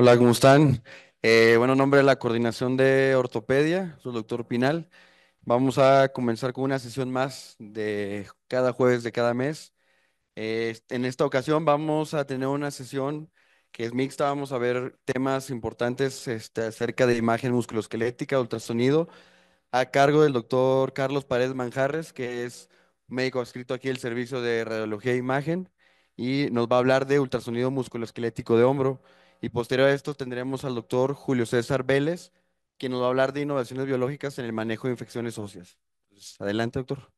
Hola, ¿cómo están? Eh, bueno, nombre de la Coordinación de Ortopedia, soy el doctor Pinal. Vamos a comenzar con una sesión más de cada jueves de cada mes. Eh, en esta ocasión vamos a tener una sesión que es mixta. Vamos a ver temas importantes este, acerca de imagen musculoesquelética, ultrasonido, a cargo del doctor Carlos Paredes Manjarres, que es médico adscrito aquí al servicio de radiología e imagen, y nos va a hablar de ultrasonido musculoesquelético de hombro. Y posterior a esto tendremos al doctor Julio César Vélez, quien nos va a hablar de innovaciones biológicas en el manejo de infecciones óseas. adelante, doctor.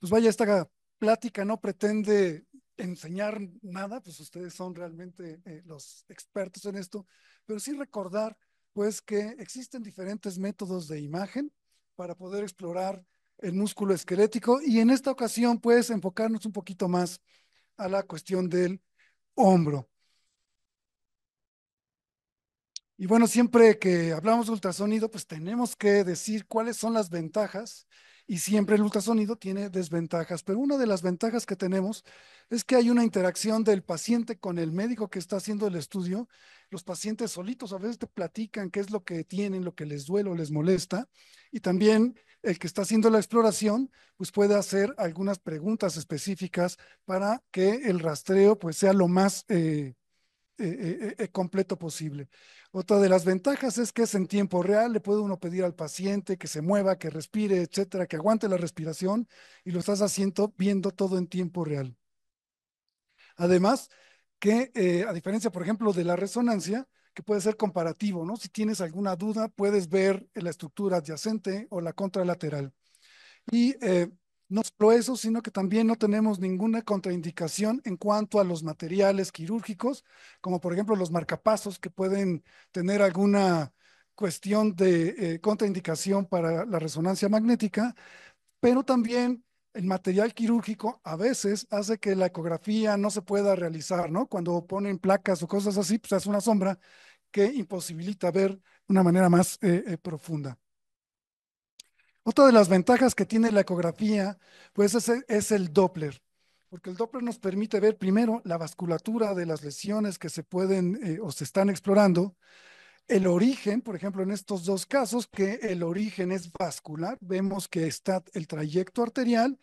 Pues vaya, esta plática no pretende enseñar nada, pues ustedes son realmente eh, los expertos en esto, pero sí recordar pues que existen diferentes métodos de imagen para poder explorar el músculo esquelético y en esta ocasión pues enfocarnos un poquito más a la cuestión del hombro. Y bueno, siempre que hablamos de ultrasonido, pues tenemos que decir cuáles son las ventajas. Y siempre el ultrasonido tiene desventajas, pero una de las ventajas que tenemos es que hay una interacción del paciente con el médico que está haciendo el estudio. Los pacientes solitos a veces te platican qué es lo que tienen, lo que les duele o les molesta. Y también el que está haciendo la exploración, pues puede hacer algunas preguntas específicas para que el rastreo pues sea lo más eh, es e, e, e completo posible. Otra de las ventajas es que es en tiempo real, le puede uno pedir al paciente que se mueva, que respire, etcétera, que aguante la respiración y lo estás haciendo viendo todo en tiempo real. Además, que eh, a diferencia, por ejemplo, de la resonancia, que puede ser comparativo, ¿no? Si tienes alguna duda, puedes ver la estructura adyacente o la contralateral. Y eh, no solo eso, sino que también no tenemos ninguna contraindicación en cuanto a los materiales quirúrgicos, como por ejemplo los marcapasos que pueden tener alguna cuestión de eh, contraindicación para la resonancia magnética, pero también el material quirúrgico a veces hace que la ecografía no se pueda realizar, ¿no? Cuando ponen placas o cosas así, pues es una sombra que imposibilita ver de una manera más eh, eh, profunda. Otra de las ventajas que tiene la ecografía, pues es, el Doppler, porque el Doppler nos permite ver primero la vasculatura de las lesiones que se pueden eh, o se están explorando, el origen, por ejemplo, en estos dos casos, que el origen es vascular, vemos que está el trayecto arterial,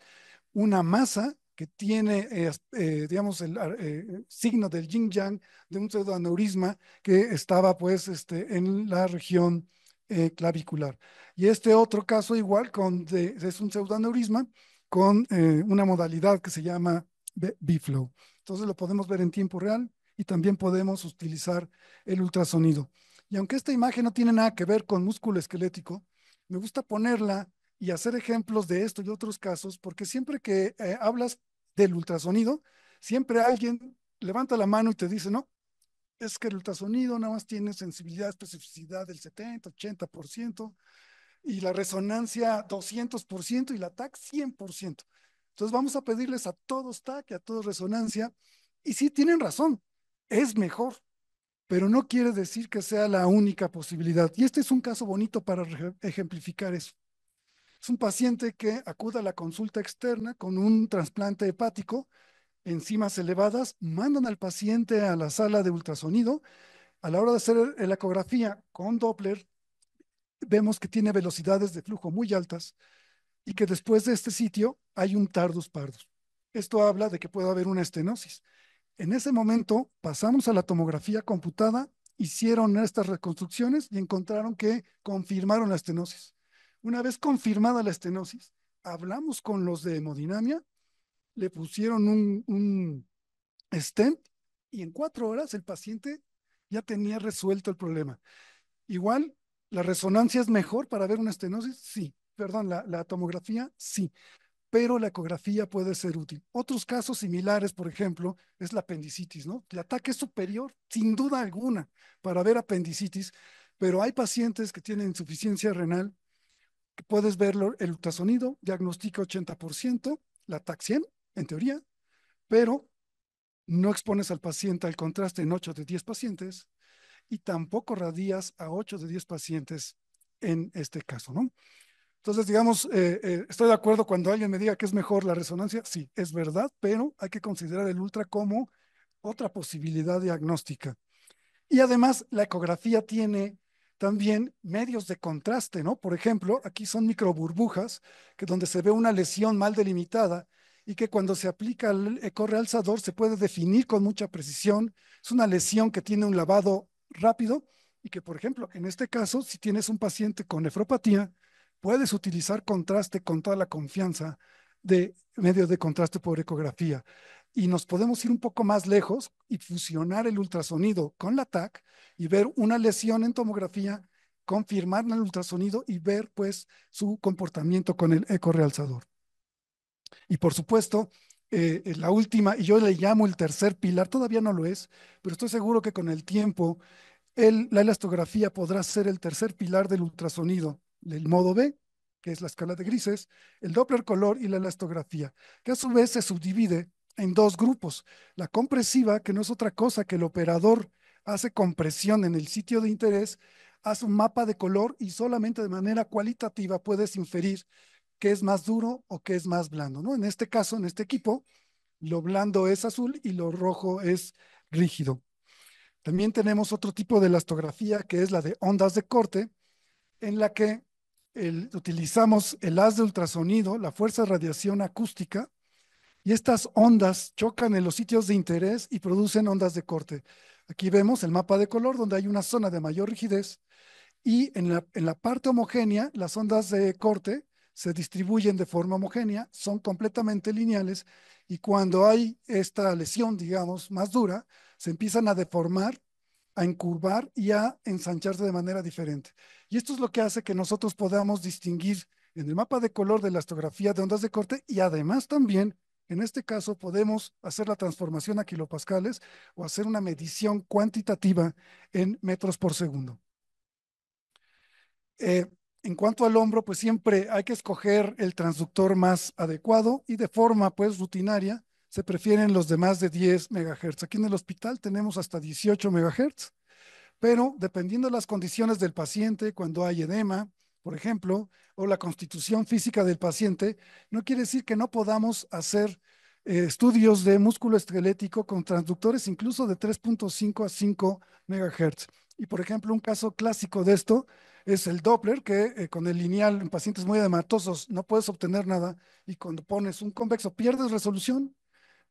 una masa que tiene, eh, eh, digamos, el signo del yin-yang de un pseudoaneurisma que estaba, pues, este, en la región eh, clavicular. Y este otro caso igual con es un pseudoaneurisma con eh, una modalidad que se llama B-flow. Entonces lo podemos ver en tiempo real y también podemos utilizar el ultrasonido. Y aunque esta imagen no tiene nada que ver con músculo esquelético, me gusta ponerla y hacer ejemplos de esto y otros casos, porque siempre que eh, hablas del ultrasonido, siempre alguien levanta la mano y te dice, no, es que el ultrasonido nada más tiene sensibilidad, especificidad del 70, 80%, y la resonancia 200% y la TAC 100%. Entonces vamos a pedirles a todos TAC y a todos resonancia, y sí tienen razón, es mejor, pero no quiere decir que sea la única posibilidad. Y este es un caso bonito para ejemplificar eso. Es un paciente que acude a la consulta externa con un trasplante hepático, enzimas elevadas, mandan al paciente a la sala de ultrasonido. A la hora de hacer la ecografía con Doppler, vemos que tiene velocidades de flujo muy altas y que después de este sitio hay un tardus pardus. Esto habla de que puede haber una estenosis. En ese momento pasamos a la tomografía computada, hicieron estas reconstrucciones y encontraron que confirmaron la estenosis. Una vez confirmada la estenosis, hablamos con los de hemodinamia le pusieron un, un stent y en cuatro horas el paciente ya tenía resuelto el problema. Igual, ¿la resonancia es mejor para ver una estenosis? Sí. Perdón, la, tomografía, sí. Pero la ecografía puede ser útil. Otros casos similares, por ejemplo, es la apendicitis, ¿no? El ataque superior, sin duda alguna, para ver apendicitis, pero hay pacientes que tienen insuficiencia renal, puedes verlo el ultrasonido, diagnostica 80%, la TAC 100, en teoría, pero no expones al paciente al contraste en 8 de 10 pacientes y tampoco radías a 8 de 10 pacientes en este caso, ¿no? Entonces, digamos, eh, eh, estoy de acuerdo cuando alguien me diga que es mejor la resonancia, sí, es verdad, pero hay que considerar el ultra como otra posibilidad diagnóstica. Y además, la ecografía tiene también medios de contraste, ¿no? Por ejemplo, aquí son microburbujas, que donde se ve una lesión mal delimitada y que cuando se aplica el ecorrealzador eh, se puede definir con mucha precisión. Es una lesión que tiene un lavado rápido y que, por ejemplo, en este caso, si tienes un paciente con nefropatía, puedes utilizar contraste con toda la confianza de medios de contraste por ecografía. Y nos podemos ir un poco más lejos y fusionar el ultrasonido con la TAC y ver una lesión en tomografía, confirmarla en el ultrasonido y ver pues su comportamiento con el eco y por supuesto, eh, eh, la última, y yo le llamo el tercer pilar, todavía no lo es, pero estoy seguro que con el tiempo la elastografía podrá ser el tercer pilar del ultrasonido, del modo B, que es la escala de grises, el Doppler color y la elastografía, que a su vez se subdivide en dos grupos. La compresiva, que no es otra cosa que el operador hace compresión en el sitio de interés, hace un mapa de color y solamente de manera cualitativa puedes inferir qué es más duro o qué es más blando, ¿no? En este caso, en este equipo, lo blando es azul y lo rojo es rígido. También tenemos otro tipo de elastografía que es la de ondas de corte, en la que utilizamos el haz de ultrasonido, la fuerza de radiación acústica, y estas ondas chocan en los sitios de interés y producen ondas de corte. Aquí vemos el mapa de color donde hay una zona de mayor rigidez y en la parte homogénea las ondas de corte se distribuyen de forma homogénea, son completamente lineales y cuando hay esta lesión, digamos, más dura, se empiezan a deformar, a encurvar y a ensancharse de manera diferente. Y esto es lo que hace que nosotros podamos distinguir en el mapa de color de la astrografía de ondas de corte y además también, en este caso, podemos hacer la transformación a kilopascales o hacer una medición cuantitativa en metros por segundo. Eh, en cuanto al hombro, pues siempre hay que escoger el transductor más adecuado y de forma pues rutinaria se prefieren los de más de 10 MHz. Aquí en el hospital tenemos hasta 18 MHz, pero dependiendo de las condiciones del paciente, cuando hay edema, por ejemplo, o la constitución física del paciente, no quiere decir que no podamos hacer eh, estudios de músculo esquelético con transductores incluso de 3.5 a 5 MHz. Y por ejemplo, un caso clásico de esto es el Doppler, que eh, con el lineal en pacientes muy dematosos no puedes obtener nada y cuando pones un convexo pierdes resolución,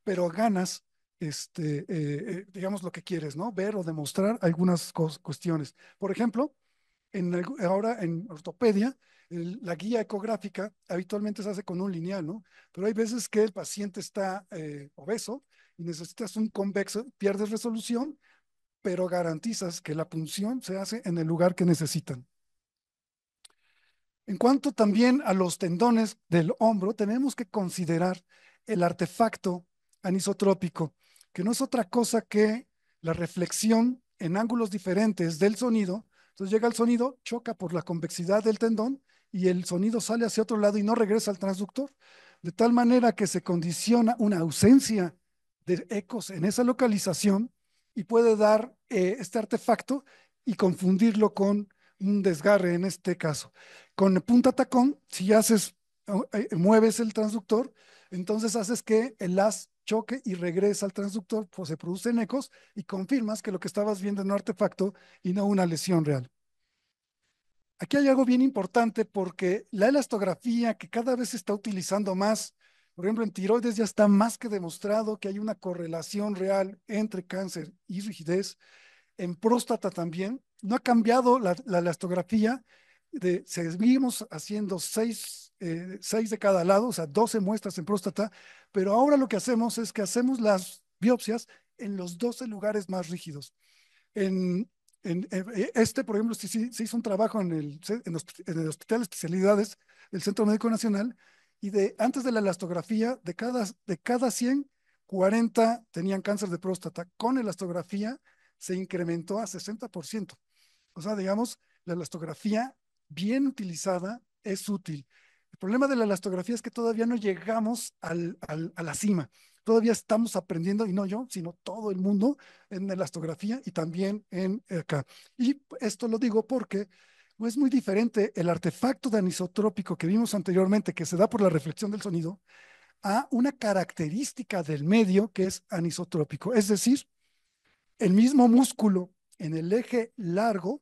pero ganas, este, eh, eh, digamos, lo que quieres, ¿no? Ver o demostrar algunas cuestiones. Por ejemplo, en ahora en ortopedia, la guía ecográfica habitualmente se hace con un lineal, ¿no? Pero hay veces que el paciente está obeso y necesitas un convexo, pierdes resolución, pero garantizas que la punción se hace en el lugar que necesitan. En cuanto también a los tendones del hombro, tenemos que considerar el artefacto anisotrópico, que no es otra cosa que la reflexión en ángulos diferentes del sonido. Entonces llega el sonido, choca por la convexidad del tendón y el sonido sale hacia otro lado y no regresa al transductor, de tal manera que se condiciona una ausencia de ecos en esa localización y puede dar eh, este artefacto y confundirlo con un desgarre en este caso. Con punta tacón, si haces, eh, mueves el transductor, entonces haces que el as choque y regresa al transductor, pues se producen ecos y confirmas que lo que estabas viendo era un artefacto y no una lesión real. Aquí hay algo bien importante porque la elastografía que cada vez se está utilizando más, por ejemplo, en tiroides ya está más que demostrado que hay una correlación real entre cáncer y rigidez. En próstata también, no ha cambiado la, elastografía, de, seguimos haciendo seis, eh, seis, de cada lado, o sea, 12 muestras en próstata, pero ahora lo que hacemos es que hacemos las biopsias en los 12 lugares más rígidos. En, eh, eh, este, por ejemplo, se, hizo un trabajo en el, Hospital de Especialidades del Centro Médico Nacional y de, antes de la elastografía, de cada, de cada 100, 40 tenían cáncer de próstata. Con elastografía se incrementó a 60%. O sea, digamos, la elastografía bien utilizada es útil. El problema de la elastografía es que todavía no llegamos a la cima. Todavía estamos aprendiendo, y no yo, sino todo el mundo en elastografía y también en eh, acá. Y esto lo digo porque es muy diferente el artefacto de anisotrópico que vimos anteriormente, que se da por la reflexión del sonido, a una característica del medio que es anisotrópico. Es decir, el mismo músculo en el eje largo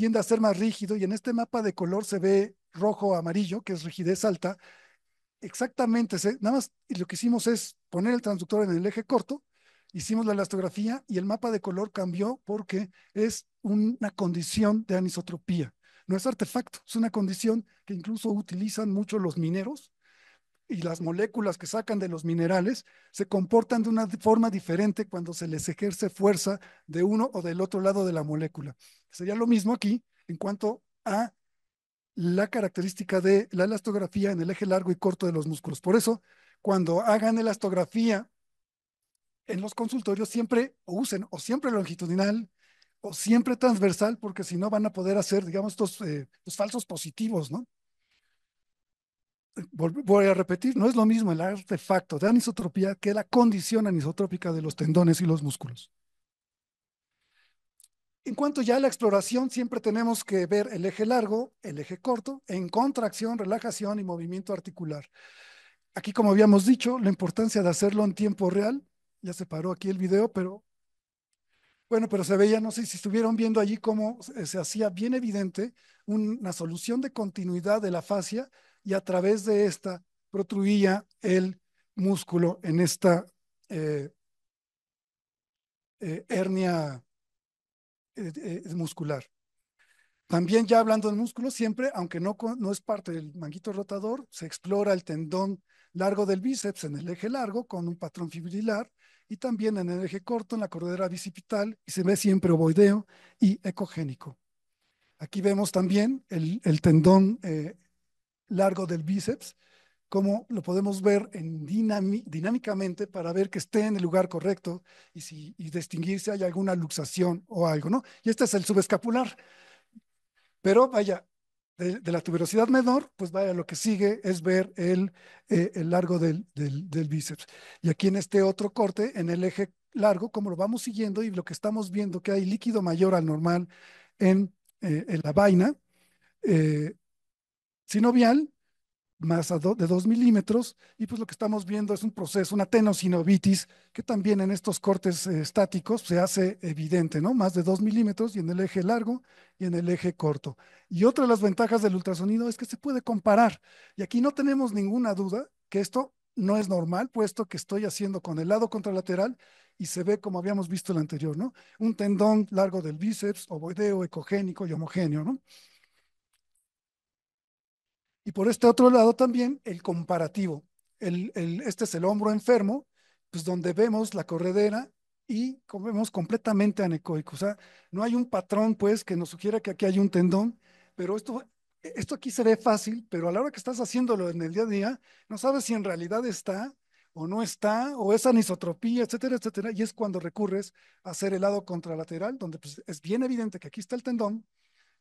tiende a ser más rígido y en este mapa de color se ve rojo amarillo, que es rigidez alta. Exactamente, nada más lo que hicimos es poner el transductor en el eje corto, hicimos la elastografía y el mapa de color cambió porque es una condición de anisotropía. No es artefacto, es una condición que incluso utilizan mucho los mineros y las moléculas que sacan de los minerales se comportan de una forma diferente cuando se les ejerce fuerza de uno o del otro lado de la molécula. Sería lo mismo aquí en cuanto a la característica de la elastografía en el eje largo y corto de los músculos. Por eso, cuando hagan elastografía en los consultorios, siempre usen o siempre longitudinal o siempre transversal, porque si no van a poder hacer, digamos, estos eh, falsos positivos, ¿no? voy a repetir, no es lo mismo el artefacto de anisotropía que la condición anisotrópica de los tendones y los músculos. En cuanto ya a la exploración, siempre tenemos que ver el eje largo, el eje corto, en contracción, relajación y movimiento articular. Aquí, como habíamos dicho, la importancia de hacerlo en tiempo real. Ya se paró aquí el video, pero bueno, pero se veía, no sé si estuvieron viendo allí cómo eh, se, hacía bien evidente una solución de continuidad de la fascia y a través de esta protruía el músculo en esta eh, eh, hernia eh, muscular. También ya hablando del músculo, siempre, aunque no, no es parte del manguito rotador, se explora el tendón largo del bíceps en el eje largo con un patrón fibrilar y también en el eje corto en la cordera bicipital y se ve siempre ovoideo y ecogénico. Aquí vemos también el, tendón largo del bíceps, como lo podemos ver dinámicamente para ver que esté en el lugar correcto y, si, distinguir si hay alguna luxación o algo, ¿no? Y este es el subescapular. Pero vaya, de, la tuberosidad menor, pues vaya, lo que sigue es ver el, eh, el largo del, del, bíceps. Y aquí en este otro corte, en el eje largo, como lo vamos siguiendo y lo que estamos viendo que hay líquido mayor al normal en, eh, en la vaina, eh, sinovial, más de 2 milímetros, y pues lo que estamos viendo es un proceso, una tenosinovitis, que también en estos cortes eh, estáticos se hace evidente, ¿no? Más de 2 milímetros y en el eje largo y en el eje corto. Y otra de las ventajas del ultrasonido es que se puede comparar, y aquí no tenemos ninguna duda que esto no es normal, puesto que estoy haciendo con el lado contralateral y se ve como habíamos visto el anterior, ¿no? Un tendón largo del bíceps, ovoideo, ecogénico y homogéneo, ¿no? Y por este otro lado también el comparativo. este es el hombro enfermo, pues donde vemos la corredera y vemos completamente anecoico. O sea, no hay un patrón pues que nos sugiera que aquí hay un tendón, pero esto, esto aquí se ve fácil, pero a la hora que estás haciéndolo en el día a día, no sabes si en realidad está o no está, o es anisotropía, etcétera, etcétera. Y es cuando recurres a hacer el lado contralateral, donde pues, es bien evidente que aquí está el tendón,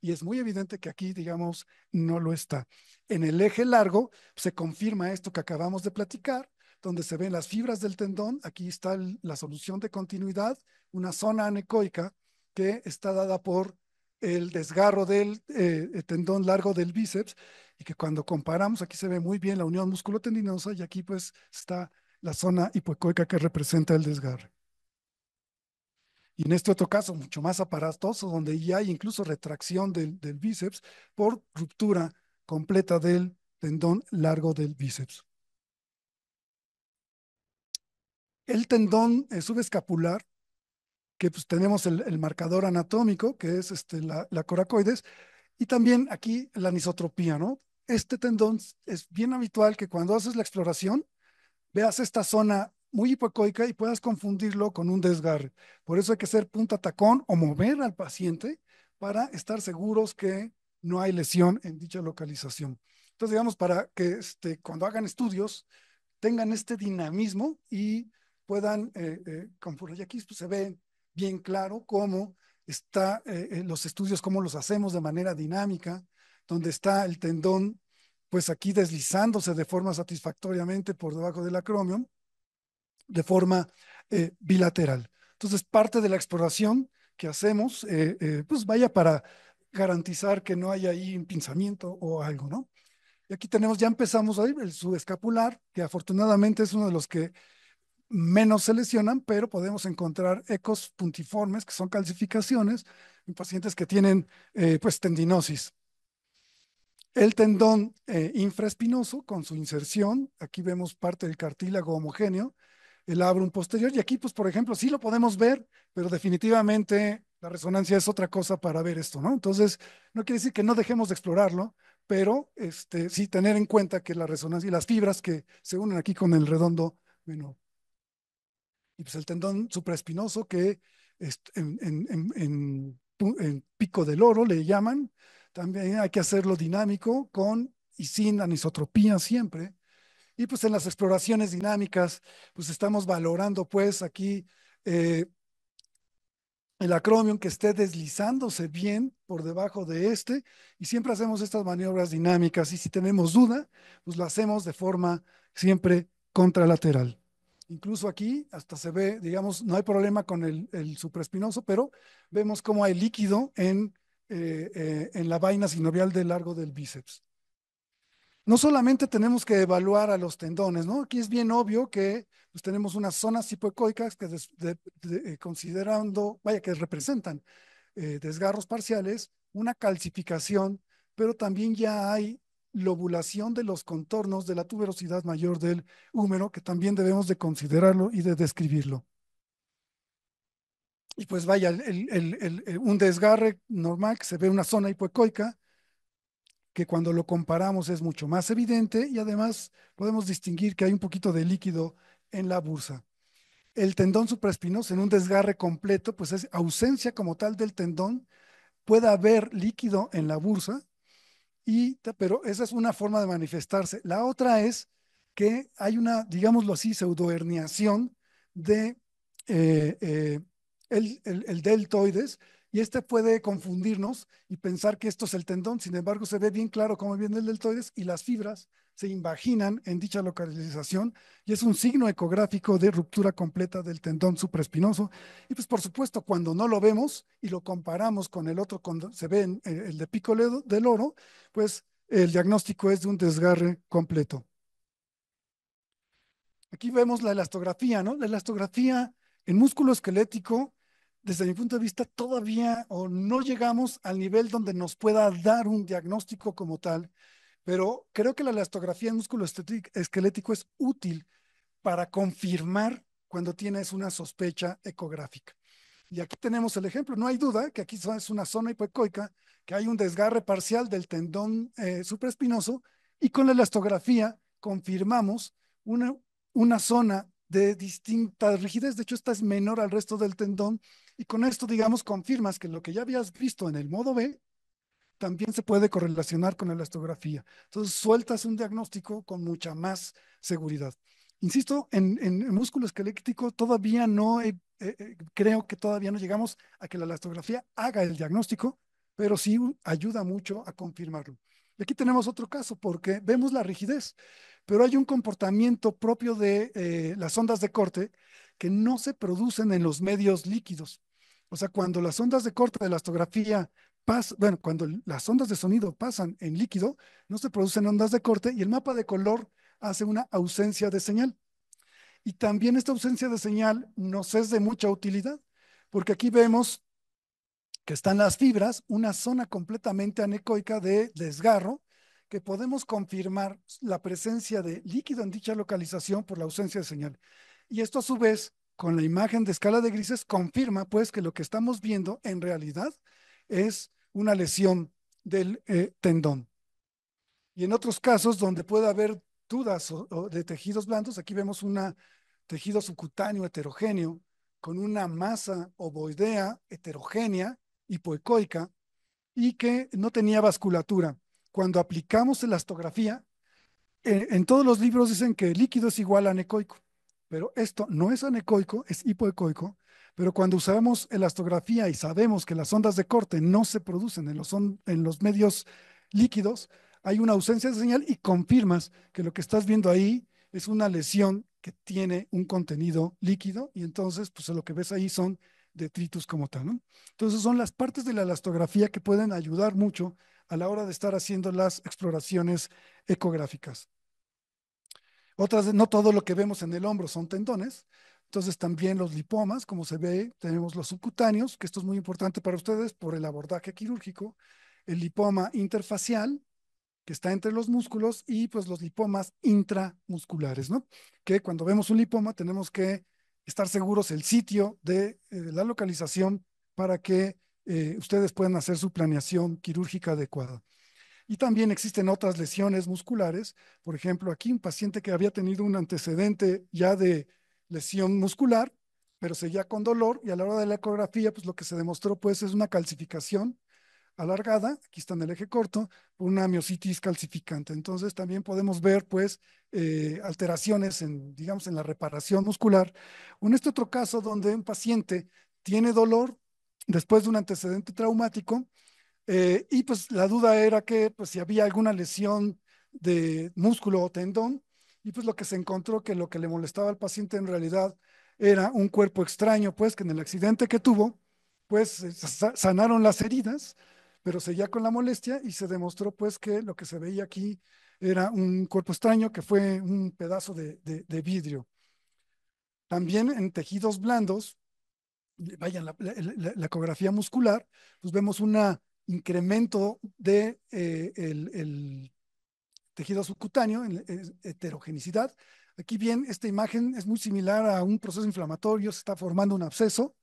y es muy evidente que aquí, digamos, no lo está. En el eje largo se confirma esto que acabamos de platicar, donde se ven las fibras del tendón, aquí está la solución de continuidad, una zona anecoica que está dada por el desgarro del eh, tendón largo del bíceps y que cuando comparamos aquí se ve muy bien la unión musculotendinosa y aquí pues está la zona hipoecoica que representa el desgarro. Y en este otro caso, mucho más aparatoso, donde ya hay incluso retracción del, bíceps por ruptura completa del tendón largo del bíceps. El tendón subescapular, que pues tenemos el, marcador anatómico, que es este, la, coracoides, y también aquí la anisotropía, ¿no? Este tendón es bien habitual que cuando haces la exploración, veas esta zona muy hipocoica, y puedas confundirlo con un desgarre. Por eso hay que ser punta tacón o mover al paciente para estar seguros que no hay lesión en dicha localización. Entonces, digamos, para que este, cuando hagan estudios tengan este dinamismo y puedan, eh, eh, confundir, y aquí pues, se ve bien claro cómo está eh, los estudios, cómo los hacemos de manera dinámica, donde está el tendón, pues aquí deslizándose de forma satisfactoriamente por debajo del acromion de forma eh, bilateral. Entonces, parte de la exploración que hacemos, eh, eh, pues vaya para garantizar que no haya ahí un pinzamiento o algo, ¿no? Y aquí tenemos, ya empezamos ahí, el subescapular, que afortunadamente es uno de los que menos se lesionan, pero podemos encontrar ecos puntiformes, que son calcificaciones, en pacientes que tienen pues tendinosis. El tendón infraespinoso con su inserción, aquí vemos parte del cartílago homogéneo, el un posterior. Y aquí, pues, por ejemplo, sí lo podemos ver, pero definitivamente la resonancia es otra cosa para ver esto, ¿no? Entonces, no quiere decir que no dejemos de explorarlo, pero este, sí tener en cuenta que la resonancia y las fibras que se unen aquí con el redondo menor. Y pues el tendón supraespinoso que en, en pico del oro le llaman, también hay que hacerlo dinámico con y sin anisotropía siempre y pues en las exploraciones dinámicas, pues estamos valorando pues aquí eh, el acromion que esté deslizándose bien por debajo de este y siempre hacemos estas maniobras dinámicas y si tenemos duda, pues lo hacemos de forma siempre contralateral. Incluso aquí hasta se ve, digamos, no hay problema con el, supraespinoso, pero vemos cómo hay líquido en, eh, eh, en la vaina sinovial del largo del bíceps. No solamente tenemos que evaluar a los tendones, ¿no? Aquí es bien obvio que pues, tenemos unas zonas hipoecoicas que eh, considerando, vaya, que representan eh, desgarros parciales, una calcificación, pero también ya hay lobulación de los contornos de la tuberosidad mayor del húmero, que también debemos de considerarlo y de describirlo. Y pues vaya, un desgarre normal que se ve una zona hipoecoica, que cuando lo comparamos es mucho más evidente y además podemos distinguir que hay un poquito de líquido en la bursa. El tendón supraespinoso en un desgarre completo, pues es ausencia como tal del tendón, puede haber líquido en la bursa, pero esa es una forma de manifestarse. La otra es que hay una, digámoslo así, pseudoherniación de eh, eh, el deltoides, y este puede confundirnos y pensar que esto es el tendón. Sin embargo, se ve bien claro cómo viene el deltoides y las fibras se invaginan en dicha localización y es un signo ecográfico de ruptura completa del tendón supraespinoso. Y pues por supuesto, cuando no lo vemos y lo comparamos con el otro, cuando se ve eh, el de pico del oro, pues el diagnóstico es de un desgarre completo. Aquí vemos la elastografía, ¿no? La elastografía en músculo esquelético desde mi punto de vista, todavía o no llegamos al nivel donde nos pueda dar un diagnóstico como tal, pero creo que la elastografía en músculo esquelético es útil para confirmar cuando tienes una sospecha ecográfica. Y aquí tenemos el ejemplo. No hay duda que aquí es una zona hipoecoica, que hay un desgarre parcial del tendón eh, supraespinoso y con la elastografía confirmamos una, una zona de distinta rigidez. De hecho, esta es menor al resto del tendón y con esto, digamos, confirmas que lo que ya habías visto en el modo B también se puede correlacionar con la elastografía. Entonces, sueltas un diagnóstico con mucha más seguridad. Insisto, en, en músculo esquelético todavía no, eh, eh, creo que todavía no llegamos a que la elastografía haga el diagnóstico, pero sí ayuda mucho a confirmarlo. Y aquí tenemos otro caso porque vemos la rigidez, pero hay un comportamiento propio de eh, las ondas de corte que no se producen en los medios líquidos. O sea, cuando las ondas de corte de la astografía pasan, bueno, cuando las ondas de sonido pasan en líquido, no se producen ondas de corte y el mapa de color hace una ausencia de señal. Y también esta ausencia de señal nos es de mucha utilidad, porque aquí vemos que están las fibras, una zona completamente anecoica de desgarro, que podemos confirmar la presencia de líquido en dicha localización por la ausencia de señal. Y esto a su vez con la imagen de escala de grises confirma pues que lo que estamos viendo en realidad es una lesión del eh, tendón. Y en otros casos donde puede haber dudas de tejidos blandos, aquí vemos un tejido subcutáneo heterogéneo con una masa ovoidea heterogénea, hipoecoica, y que no tenía vasculatura. Cuando aplicamos elastografía, en, eh, en todos los libros dicen que el líquido es igual a necoico pero esto no es anecoico, es hipoecoico, pero cuando usamos elastografía y sabemos que las ondas de corte no se producen en los, medios líquidos, hay una ausencia de señal y confirmas que lo que estás viendo ahí es una lesión que tiene un contenido líquido y entonces pues lo que ves ahí son detritus como tal. Entonces son las partes de la elastografía que pueden ayudar mucho a la hora de estar haciendo las exploraciones ecográficas. Otras, no todo lo que vemos en el hombro son tendones. Entonces también los lipomas, como se ve, tenemos los subcutáneos, que esto es muy importante para ustedes por el abordaje quirúrgico, el lipoma interfacial, que está entre los músculos, y pues los lipomas intramusculares, ¿no? Que cuando vemos un lipoma tenemos que estar seguros el sitio de, eh, la localización para que eh, ustedes puedan hacer su planeación quirúrgica adecuada. Y también existen otras lesiones musculares. Por ejemplo, aquí un paciente que había tenido un antecedente ya de lesión muscular, pero seguía con dolor y a la hora de la ecografía, pues lo que se demostró pues es una calcificación alargada, aquí está en el eje corto, una miositis calcificante. Entonces también podemos ver pues eh, alteraciones en, digamos, en la reparación muscular. en este otro caso donde un paciente tiene dolor después de un antecedente traumático eh, y pues la duda era que pues, si había alguna lesión de músculo o tendón, y pues lo que se encontró que lo que le molestaba al paciente en realidad era un cuerpo extraño, pues que en el accidente que tuvo, pues eh, sanaron las heridas, pero seguía con la molestia y se demostró pues que lo que se veía aquí era un cuerpo extraño que fue un pedazo de, vidrio. También en tejidos blandos, vayan la, ecografía muscular, pues vemos una incremento de eh, el, tejido subcutáneo, en, heterogenicidad. Aquí bien, esta imagen es muy similar a un proceso inflamatorio, se está formando un absceso.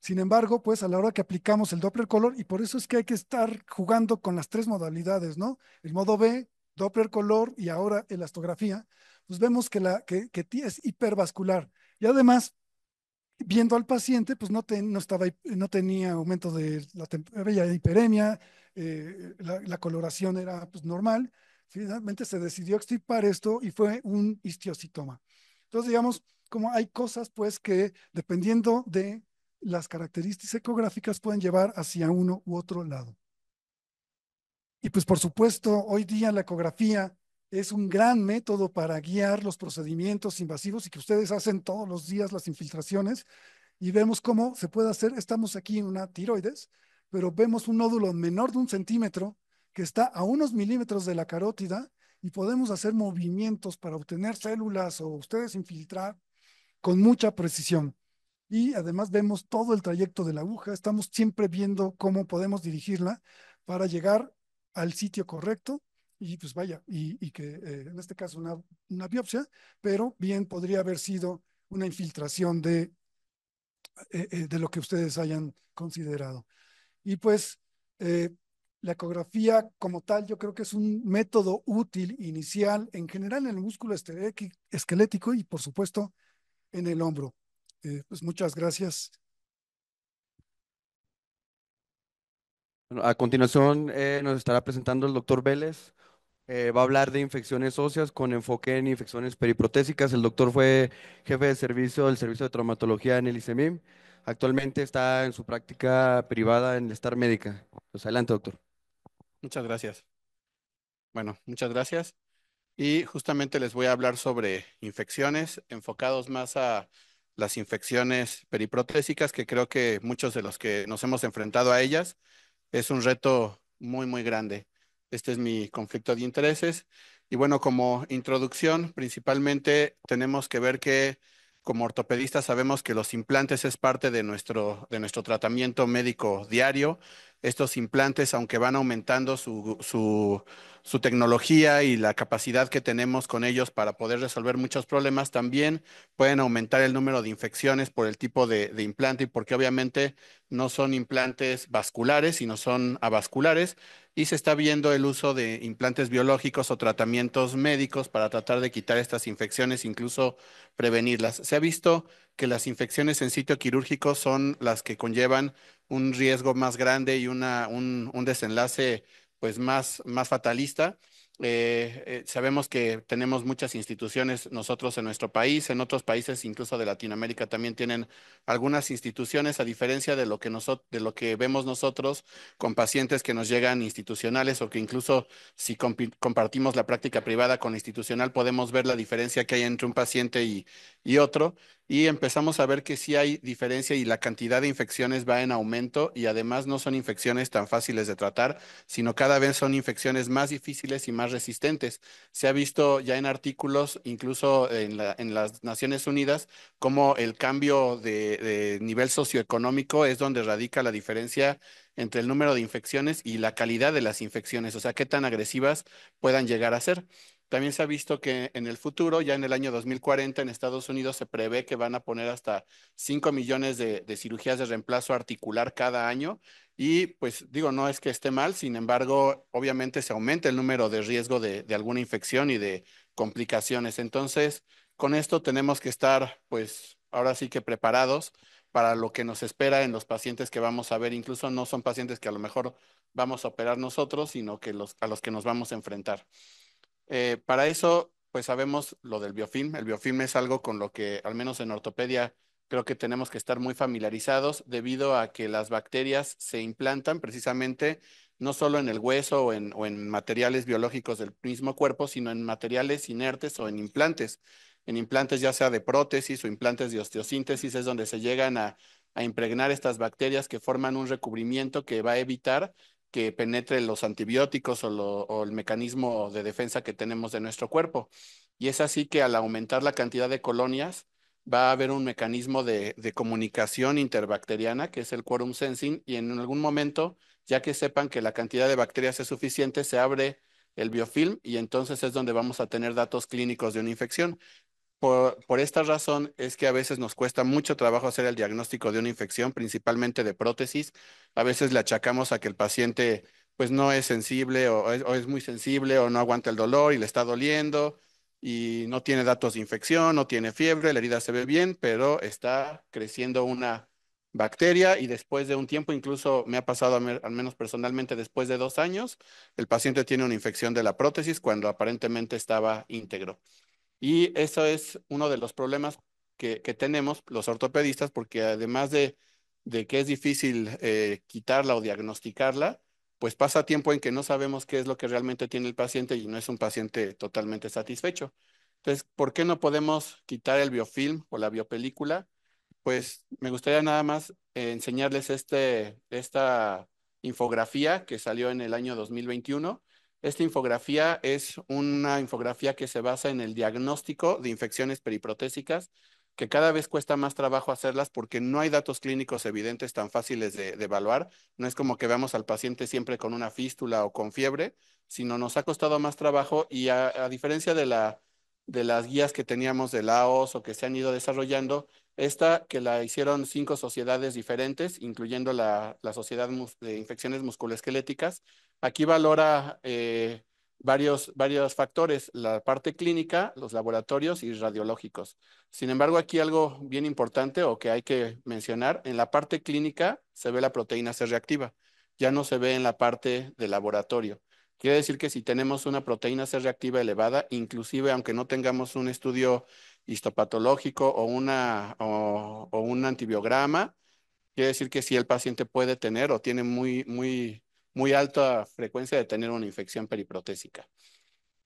Sin embargo, pues a la hora que aplicamos el Doppler color, y por eso es que hay que estar jugando con las tres modalidades, ¿no? El modo B, Doppler color y ahora elastografía, pues vemos que, la, que, que es hipervascular. Y además, viendo al paciente, pues no, no, estaba, no tenía aumento de la, hiperemia, eh, la, coloración era pues, normal. Finalmente se decidió extirpar esto y fue un histiocitoma. Entonces, digamos, como hay cosas pues que dependiendo de las características ecográficas pueden llevar hacia uno u otro lado. Y pues por supuesto, hoy día la ecografía es un gran método para guiar los procedimientos invasivos y que ustedes hacen todos los días las infiltraciones y vemos cómo se puede hacer. Estamos aquí en una tiroides, pero vemos un nódulo menor de un centímetro que está a unos milímetros de la carótida y podemos hacer movimientos para obtener células o ustedes infiltrar con mucha precisión. Y además vemos todo el trayecto de la aguja, estamos siempre viendo cómo podemos dirigirla para llegar al sitio correcto y pues vaya, y, que eh, en este caso una, biopsia, pero bien podría haber sido una infiltración de, eh, eh, de lo que ustedes hayan considerado. Y pues la ecografía como tal yo creo que es un método útil inicial en general en el músculo esquelético y por supuesto en el hombro. pues muchas gracias. A continuación nos estará presentando el doctor Vélez eh, va a hablar de infecciones óseas con enfoque en infecciones periprotésicas. El doctor fue jefe de servicio del Servicio de Traumatología en el ICEMIM. Actualmente está en su práctica privada en el Star Médica. Pues adelante, doctor. Muchas gracias. Bueno, muchas gracias. Y justamente les voy a hablar sobre infecciones, enfocados más a las infecciones periprotésicas, que creo que muchos de los que nos hemos enfrentado a ellas es un reto muy, muy grande. Este es mi conflicto de intereses. Y bueno, como introducción, principalmente tenemos que ver que como ortopedistas sabemos que los implantes es parte de nuestro, de nuestro tratamiento médico diario estos implantes, aunque van aumentando su, tecnología y la capacidad que tenemos con ellos para poder resolver muchos problemas, también pueden aumentar el número de infecciones por el tipo de, implante y porque obviamente no son implantes vasculares, sino son avasculares. Y se está viendo el uso de implantes biológicos o tratamientos médicos para tratar de quitar estas infecciones, incluso prevenirlas. Se ha visto que las infecciones en sitio quirúrgico son las que conllevan un riesgo más grande y una, un, desenlace pues más, más fatalista. Eh, eh, sabemos que tenemos muchas instituciones nosotros en nuestro país, en otros países incluso de Latinoamérica también tienen algunas instituciones, a diferencia de lo que, de lo que vemos nosotros con pacientes que nos llegan institucionales o que incluso si compartimos la práctica privada con institucional podemos ver la diferencia que hay entre un paciente y, y otro y empezamos a ver que sí hay diferencia y la cantidad de infecciones va en aumento y además no son infecciones tan fáciles de tratar, sino cada vez son infecciones más difíciles y más resistentes. Se ha visto ya en artículos, incluso en, las Naciones Unidas, cómo el cambio de, de nivel socioeconómico es donde radica la diferencia entre el número de infecciones y la calidad de las infecciones, o sea, qué tan agresivas puedan llegar a ser. También se ha visto que en el futuro, ya en el año 2040, en Estados Unidos se prevé que van a poner hasta 5 millones de, cirugías de reemplazo articular cada año. Y pues digo, no es que esté mal, sin embargo, obviamente se aumenta el número de riesgo de, alguna infección y de complicaciones. Entonces, con esto tenemos que estar, pues ahora sí que preparados para lo que nos espera en los pacientes que vamos a ver. Incluso no son pacientes que a lo mejor vamos a operar nosotros, sino que a los que nos vamos a enfrentar. Eh, para eso, pues sabemos lo del biofilm. El biofilm es algo con lo que, al menos en ortopedia, creo que tenemos que estar muy familiarizados debido a que las bacterias se implantan precisamente no solo en el hueso o en, materiales biológicos del mismo cuerpo, sino en materiales inertes o en implantes. En implantes ya sea de prótesis o implantes de osteosíntesis es donde se llegan a, a impregnar estas bacterias que forman un recubrimiento que va a evitar que penetre los antibióticos o, el mecanismo de defensa que tenemos de nuestro cuerpo. Y es así que al aumentar la cantidad de colonias, va a haber un mecanismo de, de comunicación interbacteriana, que es el quorum sensing, y en algún momento, ya que sepan que la cantidad de bacterias es suficiente, se abre el biofilm y entonces es donde vamos a tener datos clínicos de una infección. Por, esta razón es que a veces nos cuesta mucho trabajo hacer el diagnóstico de una infección, principalmente de prótesis. A veces le achacamos a que el paciente pues no es sensible o es, o es muy sensible o no aguanta el dolor y le está doliendo y no tiene datos de infección, no tiene fiebre, la herida se ve bien, pero está creciendo una bacteria y después de un tiempo, incluso me ha pasado al menos personalmente después de dos años, el paciente tiene una infección de la prótesis cuando aparentemente estaba íntegro. Y eso es uno de los problemas que, tenemos los ortopedistas, porque además de, que es difícil eh, quitarla o diagnosticarla, pues pasa tiempo en que no sabemos qué es lo que realmente tiene el paciente y no es un paciente totalmente satisfecho. Entonces, ¿por qué no podemos quitar el biofilm o la biopelícula? Pues me gustaría nada más eh, enseñarles este, esta infografía que salió en el año 2021 esta infografía es una infografía que se basa en el diagnóstico de infecciones periprotésicas, que cada vez cuesta más trabajo hacerlas porque no hay datos clínicos evidentes tan fáciles de, evaluar. No es como que veamos al paciente siempre con una fístula o con fiebre, sino nos ha costado más trabajo y a, diferencia de la de las guías que teníamos de la OS o que se han ido desarrollando, esta que la hicieron cinco sociedades diferentes, incluyendo la, Sociedad de Infecciones Musculoesqueléticas, aquí valora eh, varios, varios factores, la parte clínica, los laboratorios y radiológicos. Sin embargo, aquí algo bien importante o que hay que mencionar, en la parte clínica se ve la proteína C reactiva, ya no se ve en la parte de laboratorio. Quiere decir que si tenemos una proteína C reactiva elevada, inclusive aunque no tengamos un estudio histopatológico o, una, o, un antibiograma, quiere decir que si el paciente puede tener o tiene muy, muy, muy alta frecuencia de tener una infección periprotésica.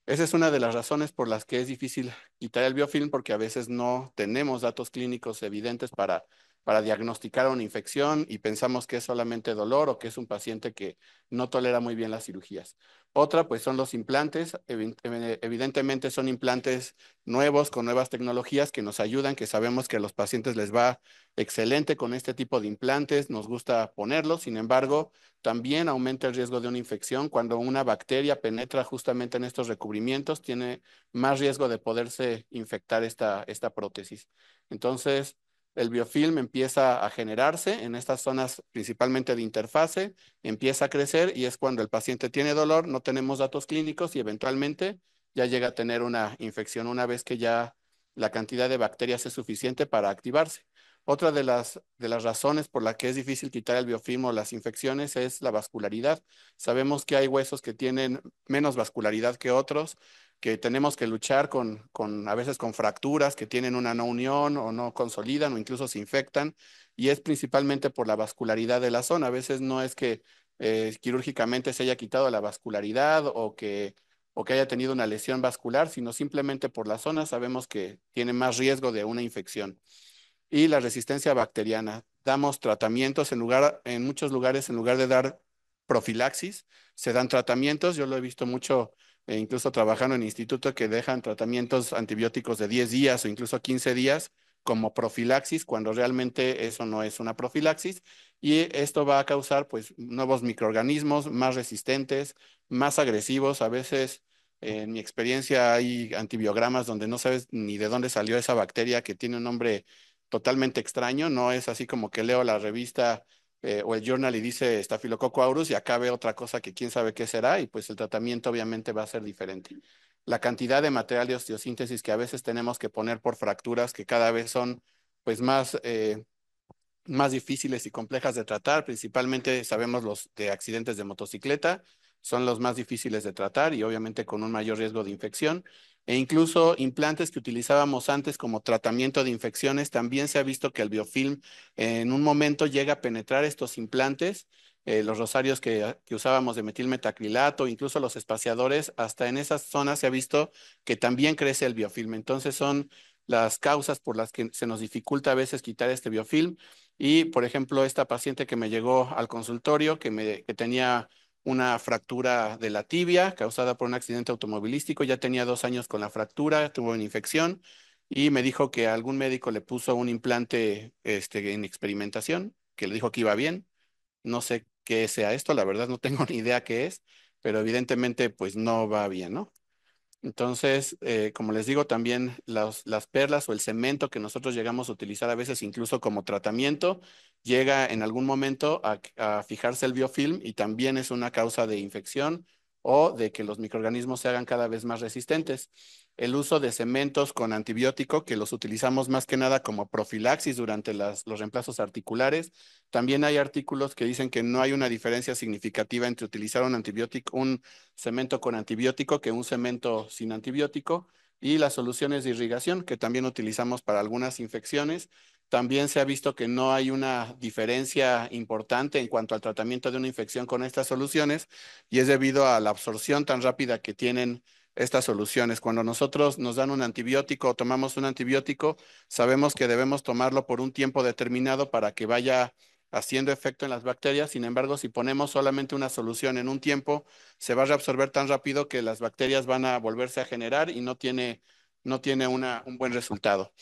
Esa es una de las razones por las que es difícil quitar el biofilm porque a veces no tenemos datos clínicos evidentes para para diagnosticar una infección y pensamos que es solamente dolor o que es un paciente que no tolera muy bien las cirugías. Otra, pues son los implantes. Eh, evidentemente son implantes nuevos con nuevas tecnologías que nos ayudan, que sabemos que a los pacientes les va excelente con este tipo de implantes, nos gusta ponerlos, sin embargo, también aumenta el riesgo de una infección. Cuando una bacteria penetra justamente en estos recubrimientos, tiene más riesgo de poderse infectar esta, esta prótesis. Entonces, el biofilm empieza a generarse en estas zonas principalmente de interfase, empieza a crecer y es cuando el paciente tiene dolor, no tenemos datos clínicos y eventualmente ya llega a tener una infección una vez que ya la cantidad de bacterias es suficiente para activarse. Otra de las, de las razones por la que es difícil quitar el biofilm o las infecciones es la vascularidad. Sabemos que hay huesos que tienen menos vascularidad que otros, que tenemos que luchar con, a veces con fracturas que tienen una no unión o no consolidan o incluso se infectan, y es principalmente por la vascularidad de la zona. A veces no es que eh, quirúrgicamente se haya quitado la vascularidad o que, o que haya tenido una lesión vascular, sino simplemente por la zona sabemos que tiene más riesgo de una infección. Y la resistencia bacteriana. Damos tratamientos en, lugar, en muchos lugares, en lugar de dar profilaxis, se dan tratamientos. Yo lo he visto mucho e incluso trabajando en institutos que dejan tratamientos antibióticos de 10 días o incluso 15 días como profilaxis, cuando realmente eso no es una profilaxis, y esto va a causar pues nuevos microorganismos más resistentes, más agresivos, a veces en mi experiencia hay antibiogramas donde no sabes ni de dónde salió esa bacteria que tiene un nombre totalmente extraño, no es así como que leo la revista eh, o el journal y dice Staphylococcus aureus y acabe otra cosa que quién sabe qué será y pues el tratamiento obviamente va a ser diferente. La cantidad de material de osteosíntesis que a veces tenemos que poner por fracturas que cada vez son pues más, eh, más difíciles y complejas de tratar, principalmente sabemos los de accidentes de motocicleta, son los más difíciles de tratar y obviamente con un mayor riesgo de infección e incluso implantes que utilizábamos antes como tratamiento de infecciones, también se ha visto que el biofilm en un momento llega a penetrar estos implantes, eh, los rosarios que, usábamos de metilmetacrilato, incluso los espaciadores, hasta en esas zonas se ha visto que también crece el biofilm. Entonces son las causas por las que se nos dificulta a veces quitar este biofilm. Y, por ejemplo, esta paciente que me llegó al consultorio, que, me, que tenía una fractura de la tibia causada por un accidente automovilístico. Ya tenía dos años con la fractura, tuvo una infección y me dijo que algún médico le puso un implante este, en experimentación, que le dijo que iba bien. No sé qué sea esto, la verdad no tengo ni idea qué es, pero evidentemente pues no va bien, ¿no? Entonces, eh, como les digo, también las, perlas o el cemento que nosotros llegamos a utilizar a veces incluso como tratamiento, llega en algún momento a, fijarse el biofilm y también es una causa de infección o de que los microorganismos se hagan cada vez más resistentes el uso de cementos con antibiótico, que los utilizamos más que nada como profilaxis durante los reemplazos articulares. También hay artículos que dicen que no hay una diferencia significativa entre utilizar un antibiótico, un cemento con antibiótico que un cemento sin antibiótico. Y las soluciones de irrigación, que también utilizamos para algunas infecciones. También se ha visto que no hay una diferencia importante en cuanto al tratamiento de una infección con estas soluciones, y es debido a la absorción tan rápida que tienen estas soluciones. Cuando nosotros nos dan un antibiótico o tomamos un antibiótico, sabemos que debemos tomarlo por un tiempo determinado para que vaya haciendo efecto en las bacterias. Sin embargo, si ponemos solamente una solución en un tiempo, se va a reabsorber tan rápido que las bacterias van a volverse a generar y no tiene, no tiene un buen resultado.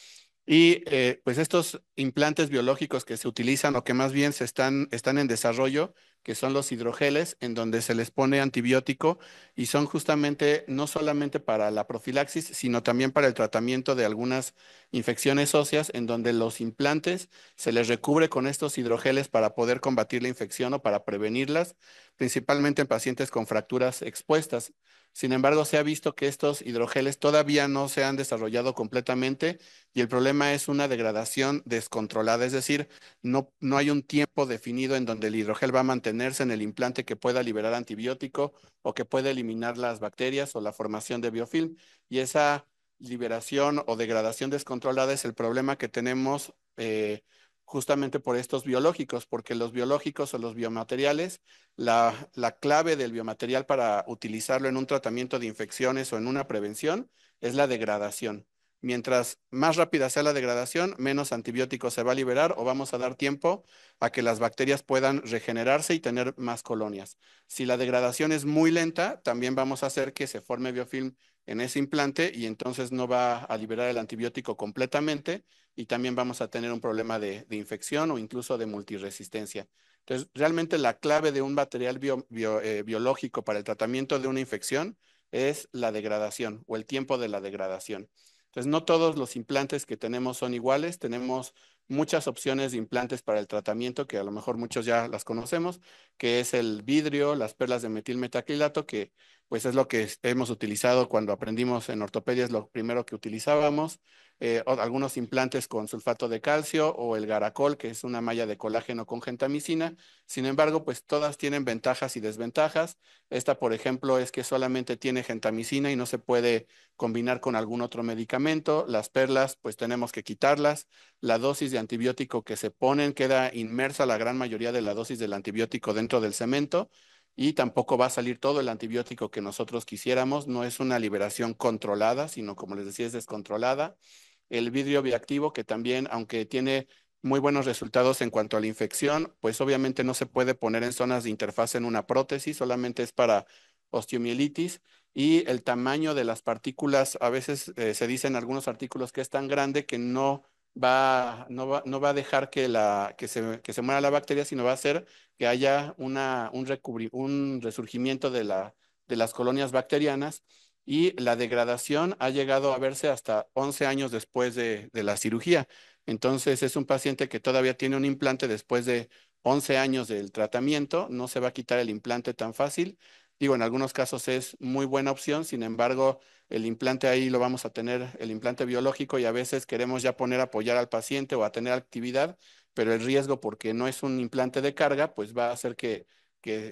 Y eh, pues estos implantes biológicos que se utilizan o que más bien se están, están en desarrollo, que son los hidrogeles, en donde se les pone antibiótico y son justamente no solamente para la profilaxis, sino también para el tratamiento de algunas infecciones óseas, en donde los implantes se les recubre con estos hidrogeles para poder combatir la infección o para prevenirlas, principalmente en pacientes con fracturas expuestas. Sin embargo, se ha visto que estos hidrogeles todavía no se han desarrollado completamente y el problema es una degradación descontrolada, es decir, no, no hay un tiempo definido en donde el hidrogel va a mantener tenerse en el implante que pueda liberar antibiótico o que pueda eliminar las bacterias o la formación de biofilm. Y esa liberación o degradación descontrolada es el problema que tenemos eh, justamente por estos biológicos, porque los biológicos o los biomateriales, la clave del biomaterial para utilizarlo en un tratamiento de infecciones o en una prevención es la degradación mientras más rápida sea la degradación, menos antibiótico se va a liberar o vamos a dar tiempo a que las bacterias puedan regenerarse y tener más colonias. Si la degradación es muy lenta, también vamos a hacer que se forme biofilm en ese implante y entonces no va a liberar el antibiótico completamente y también vamos a tener un problema de, infección o incluso de multiresistencia. Entonces, realmente la clave de un material eh, biológico para el tratamiento de una infección es la degradación o el tiempo de la degradación. Entonces, no todos los implantes que tenemos son iguales, tenemos muchas opciones de implantes para el tratamiento, que a lo mejor muchos ya las conocemos, que es el vidrio, las perlas de metilmetacrilato, que pues es lo que hemos utilizado cuando aprendimos en ortopedia, es lo primero que utilizábamos, eh, algunos implantes con sulfato de calcio o el garacol, que es una malla de colágeno con gentamicina. Sin embargo, pues todas tienen ventajas y desventajas. Esta, por ejemplo, es que solamente tiene gentamicina y no se puede combinar con algún otro medicamento. Las perlas, pues tenemos que quitarlas. La dosis de antibiótico que se ponen, queda inmersa la gran mayoría de la dosis del antibiótico dentro del cemento y tampoco va a salir todo el antibiótico que nosotros quisiéramos. No es una liberación controlada, sino como les decía, es descontrolada. El vidrio bioactivo, que también, aunque tiene muy buenos resultados en cuanto a la infección, pues obviamente no se puede poner en zonas de interfaz en una prótesis, solamente es para osteomielitis y el tamaño de las partículas, a veces eh, se se en algunos artículos que es tan grande que no no, va, a dejar que, se, muera la bacteria, sino va a hacer que haya un, resurgimiento de, las colonias bacterianas y la degradación ha llegado a verse hasta 11 años después de, de la cirugía. Entonces es un paciente que todavía tiene un implante después de 11 años del tratamiento, no se va a quitar el implante tan fácil. Digo, en algunos casos es muy buena opción, sin embargo, el implante ahí lo vamos a tener, el implante biológico, y a veces queremos ya poner a apoyar al paciente o a tener actividad, pero el riesgo, porque no es un implante de carga, pues va a hacer que,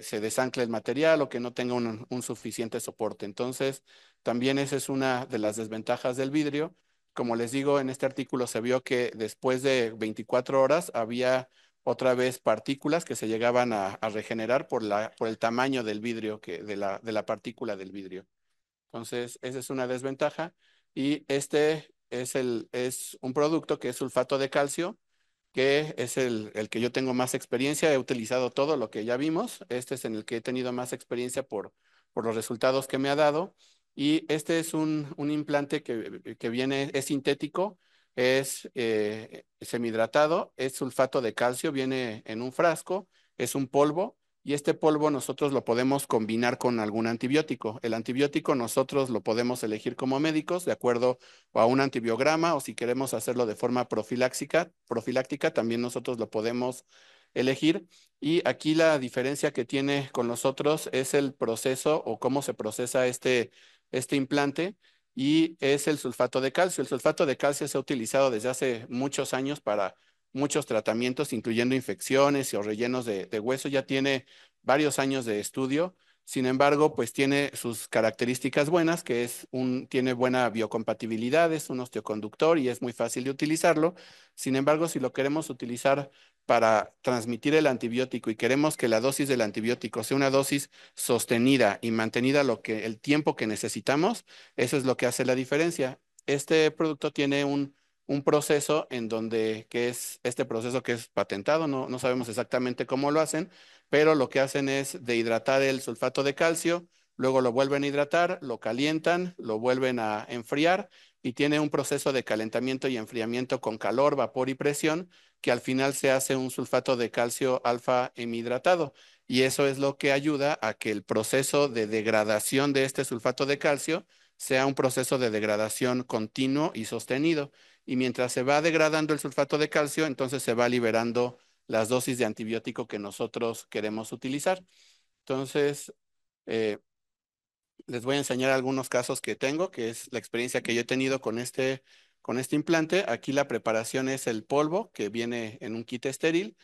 se desancle el material o que no tenga un, suficiente soporte. Entonces, también esa es una de las desventajas del vidrio. Como les digo, en este artículo se vio que después de 24 horas había otra vez partículas que se llegaban a, regenerar por, la, por el tamaño del vidrio, que, de, de la partícula del vidrio. Entonces, esa es una desventaja. Y este es, el, es un producto que es sulfato de calcio, que es el, que yo tengo más experiencia. He utilizado todo lo que ya vimos. Este es en el que he tenido más experiencia por, por los resultados que me ha dado. Y este es un, implante que, que, viene, es sintético, es eh, semihidratado, es sulfato de calcio, viene en un frasco, es un polvo y este polvo nosotros lo podemos combinar con algún antibiótico. El antibiótico nosotros lo podemos elegir como médicos de acuerdo a un antibiograma o si queremos hacerlo de forma profiláctica, profiláctica también nosotros lo podemos elegir. Y aquí la diferencia que tiene con nosotros es el proceso o cómo se procesa este, este implante y es el sulfato de calcio. El sulfato de calcio se ha utilizado desde hace muchos años para muchos tratamientos, incluyendo infecciones o rellenos de, de hueso, ya tiene varios años de estudio. Sin embargo, pues tiene sus características buenas, que es un, tiene buena biocompatibilidad, es un osteoconductor y es muy fácil de utilizarlo. Sin embargo, si lo queremos utilizar para transmitir el antibiótico y queremos que la dosis del antibiótico sea una dosis sostenida y mantenida lo que, el tiempo que necesitamos, eso es lo que hace la diferencia. Este producto tiene un un proceso en donde, que es este proceso que es patentado, no, no sabemos exactamente cómo lo hacen, pero lo que hacen es de hidratar el sulfato de calcio, luego lo vuelven a hidratar, lo calientan, lo vuelven a enfriar y tiene un proceso de calentamiento y enfriamiento con calor, vapor y presión que al final se hace un sulfato de calcio alfa hemihidratado. Y eso es lo que ayuda a que el proceso de degradación de este sulfato de calcio sea un proceso de degradación continuo y sostenido y mientras se va degradando el sulfato de calcio, entonces se va liberando las dosis de antibiótico que nosotros queremos utilizar. Entonces, eh, les voy a enseñar algunos casos que tengo, que es la experiencia que yo he tenido con este, con este implante. Aquí la preparación es el polvo que viene en un kit estéril.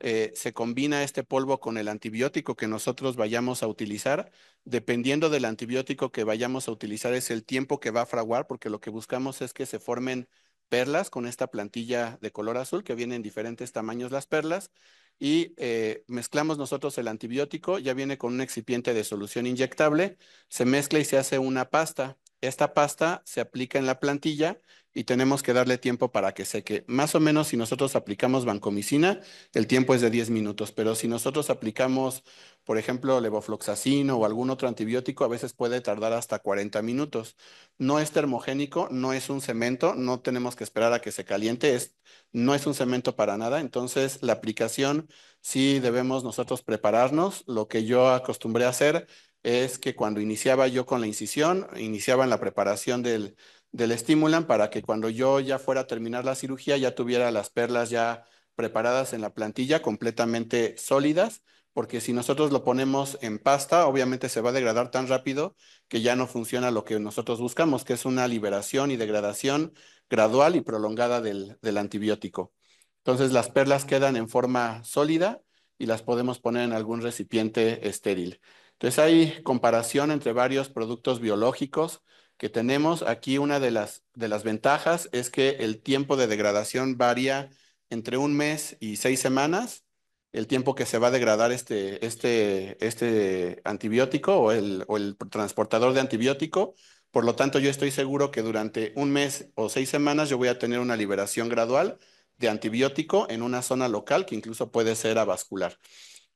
Eh, se combina este polvo con el antibiótico que nosotros vayamos a utilizar. Dependiendo del antibiótico que vayamos a utilizar es el tiempo que va a fraguar, porque lo que buscamos es que se formen perlas con esta plantilla de color azul que viene en diferentes tamaños las perlas y eh, mezclamos nosotros el antibiótico, ya viene con un excipiente de solución inyectable, se mezcla y se hace una pasta. Esta pasta se aplica en la plantilla y tenemos que darle tiempo para que seque. Más o menos si nosotros aplicamos vancomicina, el tiempo es de 10 minutos, pero si nosotros aplicamos, por ejemplo, levofloxacino o algún otro antibiótico, a veces puede tardar hasta 40 minutos. No es termogénico, no es un cemento, no tenemos que esperar a que se caliente, es, no es un cemento para nada, entonces la aplicación sí debemos nosotros prepararnos. Lo que yo acostumbré a hacer es que cuando iniciaba yo con la incisión, iniciaba en la preparación del del estimulan para que cuando yo ya fuera a terminar la cirugía ya tuviera las perlas ya preparadas en la plantilla completamente sólidas, porque si nosotros lo ponemos en pasta, obviamente se va a degradar tan rápido que ya no funciona lo que nosotros buscamos, que es una liberación y degradación gradual y prolongada del, del antibiótico. Entonces las perlas quedan en forma sólida y las podemos poner en algún recipiente estéril. Entonces hay comparación entre varios productos biológicos, que tenemos. Aquí una de las, ventajas es que el tiempo de degradación varía entre un mes y seis semanas, el tiempo que se va a degradar este, este, este antibiótico o el, transportador de antibiótico. Por lo tanto, yo estoy seguro que durante un mes o seis semanas yo voy a tener una liberación gradual de antibiótico en una zona local que incluso puede ser avascular.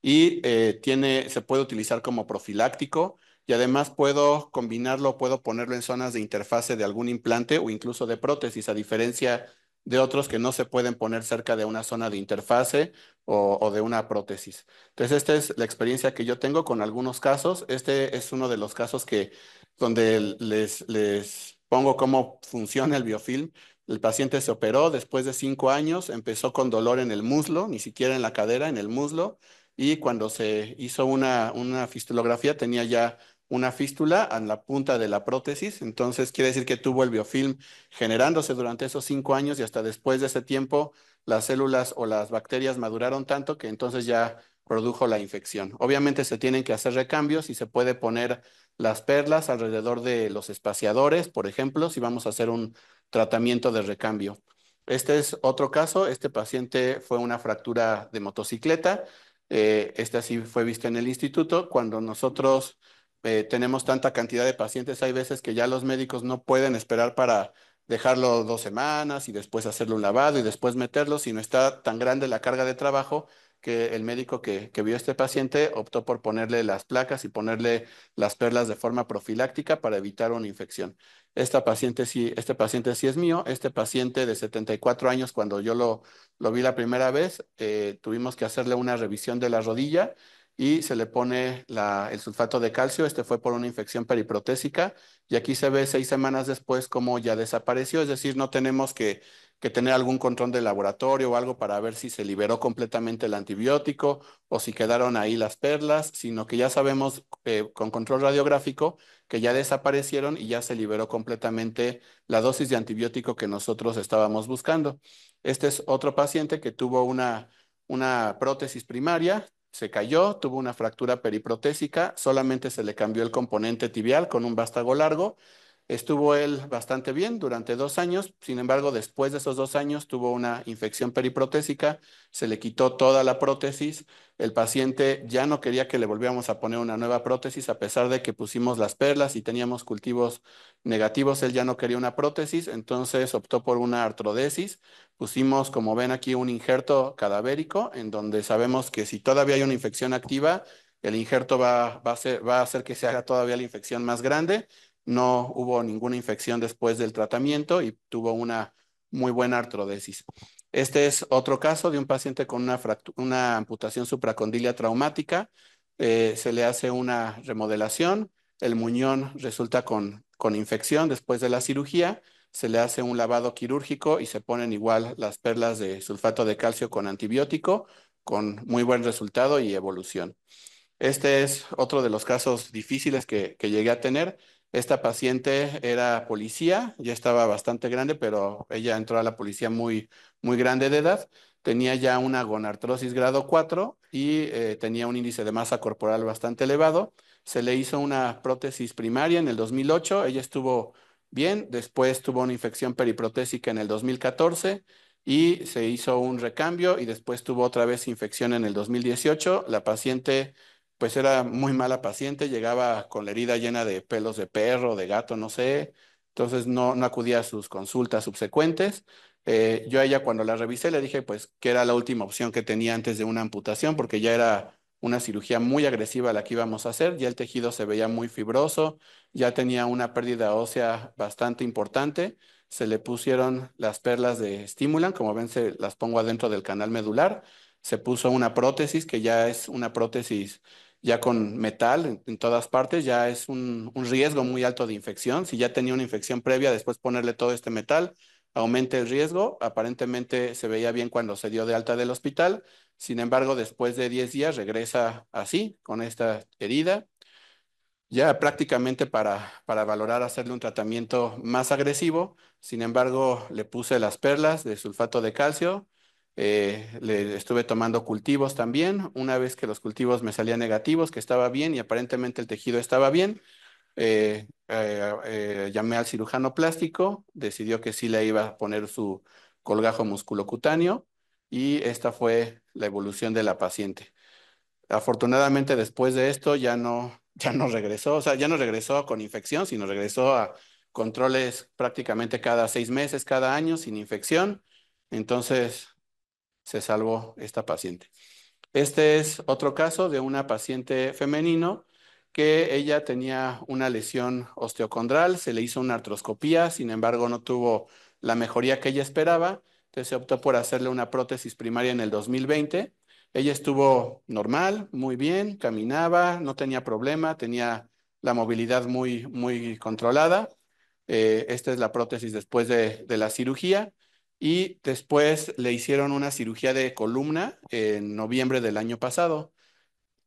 Y eh, tiene, se puede utilizar como profiláctico y además puedo combinarlo, puedo ponerlo en zonas de interfase de algún implante o incluso de prótesis, a diferencia de otros que no se pueden poner cerca de una zona de interfase o, de una prótesis. Entonces, esta es la experiencia que yo tengo con algunos casos. Este es uno de los casos que, donde les, les pongo cómo funciona el biofilm. El paciente se operó después de cinco años, empezó con dolor en el muslo, ni siquiera en la cadera, en el muslo, y cuando se hizo una, una fistulografía tenía ya una fístula en la punta de la prótesis, entonces quiere decir que tuvo el biofilm generándose durante esos cinco años y hasta después de ese tiempo las células o las bacterias maduraron tanto que entonces ya produjo la infección. Obviamente se tienen que hacer recambios y se puede poner las perlas alrededor de los espaciadores, por ejemplo, si vamos a hacer un tratamiento de recambio. Este es otro caso, este paciente fue una fractura de motocicleta, eh, esta sí fue vista en el instituto, cuando nosotros eh, tenemos tanta cantidad de pacientes, hay veces que ya los médicos no pueden esperar para dejarlo dos semanas y después hacerle un lavado y después meterlo, sino está tan grande la carga de trabajo que el médico que, vio este paciente optó por ponerle las placas y ponerle las perlas de forma profiláctica para evitar una infección. paciente este paciente sí es mío, este paciente de 74 años, cuando yo lo, vi la primera vez, eh, tuvimos que hacerle una revisión de la rodilla y se le pone el sulfato de calcio. Este fue por una infección periprotésica y aquí se ve seis semanas después cómo ya desapareció, es decir, no tenemos que, que tener algún control de laboratorio o algo para ver si se liberó completamente el antibiótico o si quedaron ahí las perlas, sino que ya sabemos eh, con control radiográfico que ya desaparecieron y ya se liberó completamente la dosis de antibiótico que nosotros estábamos buscando. Este es otro paciente que tuvo una, una prótesis primaria, se cayó, tuvo una fractura periprotésica, solamente se le cambió el componente tibial con un vástago largo Estuvo él bastante bien durante dos años, sin embargo, después de esos dos años tuvo una infección periprotésica, se le quitó toda la prótesis, el paciente ya no quería que le volviéramos a poner una nueva prótesis, a pesar de que pusimos las perlas y teníamos cultivos negativos, él ya no quería una prótesis, entonces optó por una artrodesis, pusimos, como ven aquí, un injerto cadavérico, en donde sabemos que si todavía hay una infección activa, el injerto va, va a hacer que se haga todavía la infección más grande no hubo ninguna infección después del tratamiento y tuvo una muy buena artrodesis. Este es otro caso de un paciente con una, amputación supracondilia traumática. Eh, se le hace una remodelación, el muñón resulta con, infección después de la cirugía, se le hace un lavado quirúrgico y se ponen igual las perlas de sulfato de calcio con antibiótico, con muy buen resultado y evolución. Este es otro de los casos difíciles que llegué a tener. Esta paciente era policía, ya estaba bastante grande, pero ella entró a la policía muy, muy grande de edad. Tenía ya una gonartrosis grado 4 y eh, tenía un índice de masa corporal bastante elevado. Se le hizo una prótesis primaria en el 2008, ella estuvo bien, después tuvo una infección periprotésica en el 2014 y se hizo un recambio y después tuvo otra vez infección en el 2018. La paciente pues era muy mala paciente, llegaba con la herida llena de pelos de perro, de gato, no sé, entonces no, no acudía a sus consultas subsecuentes. Eh, yo a ella cuando la revisé le dije pues que era la última opción que tenía antes de una amputación porque ya era una cirugía muy agresiva la que íbamos a hacer, ya el tejido se veía muy fibroso, ya tenía una pérdida ósea bastante importante, se le pusieron las perlas de Stimulan, como ven se las pongo adentro del canal medular, se puso una prótesis que ya es una prótesis ya con metal en, todas partes, ya es un, riesgo muy alto de infección. Si ya tenía una infección previa, después ponerle todo este metal aumenta el riesgo. Aparentemente se veía bien cuando se dio de alta del hospital. Sin embargo, después de 10 días regresa así, con esta herida, ya prácticamente para valorar hacerle un tratamiento más agresivo. Sin embargo, le puse las perlas de sulfato de calcio, eh, le estuve tomando cultivos también. Una vez que los cultivos me salían negativos, que estaba bien y aparentemente el tejido estaba bien, eh, eh, llamé al cirujano plástico, decidió que sí le iba a poner su colgajo musculocutáneo y esta fue la evolución de la paciente. Afortunadamente después de esto ya no, ya no regresó, o sea, ya no regresó con infección, sino regresó a controles prácticamente cada seis meses, cada año sin infección. Entonces, se salvó esta paciente. Este es otro caso de una paciente femenino que ella tenía una lesión osteocondral, se le hizo una artroscopía, sin embargo no tuvo la mejoría que ella esperaba, entonces se optó por hacerle una prótesis primaria en el 2020. Ella estuvo normal, muy bien, caminaba, no tenía problema, tenía la movilidad muy, muy controlada. Eh, esta es la prótesis después de la cirugía y después le hicieron una cirugía de columna en noviembre del año pasado.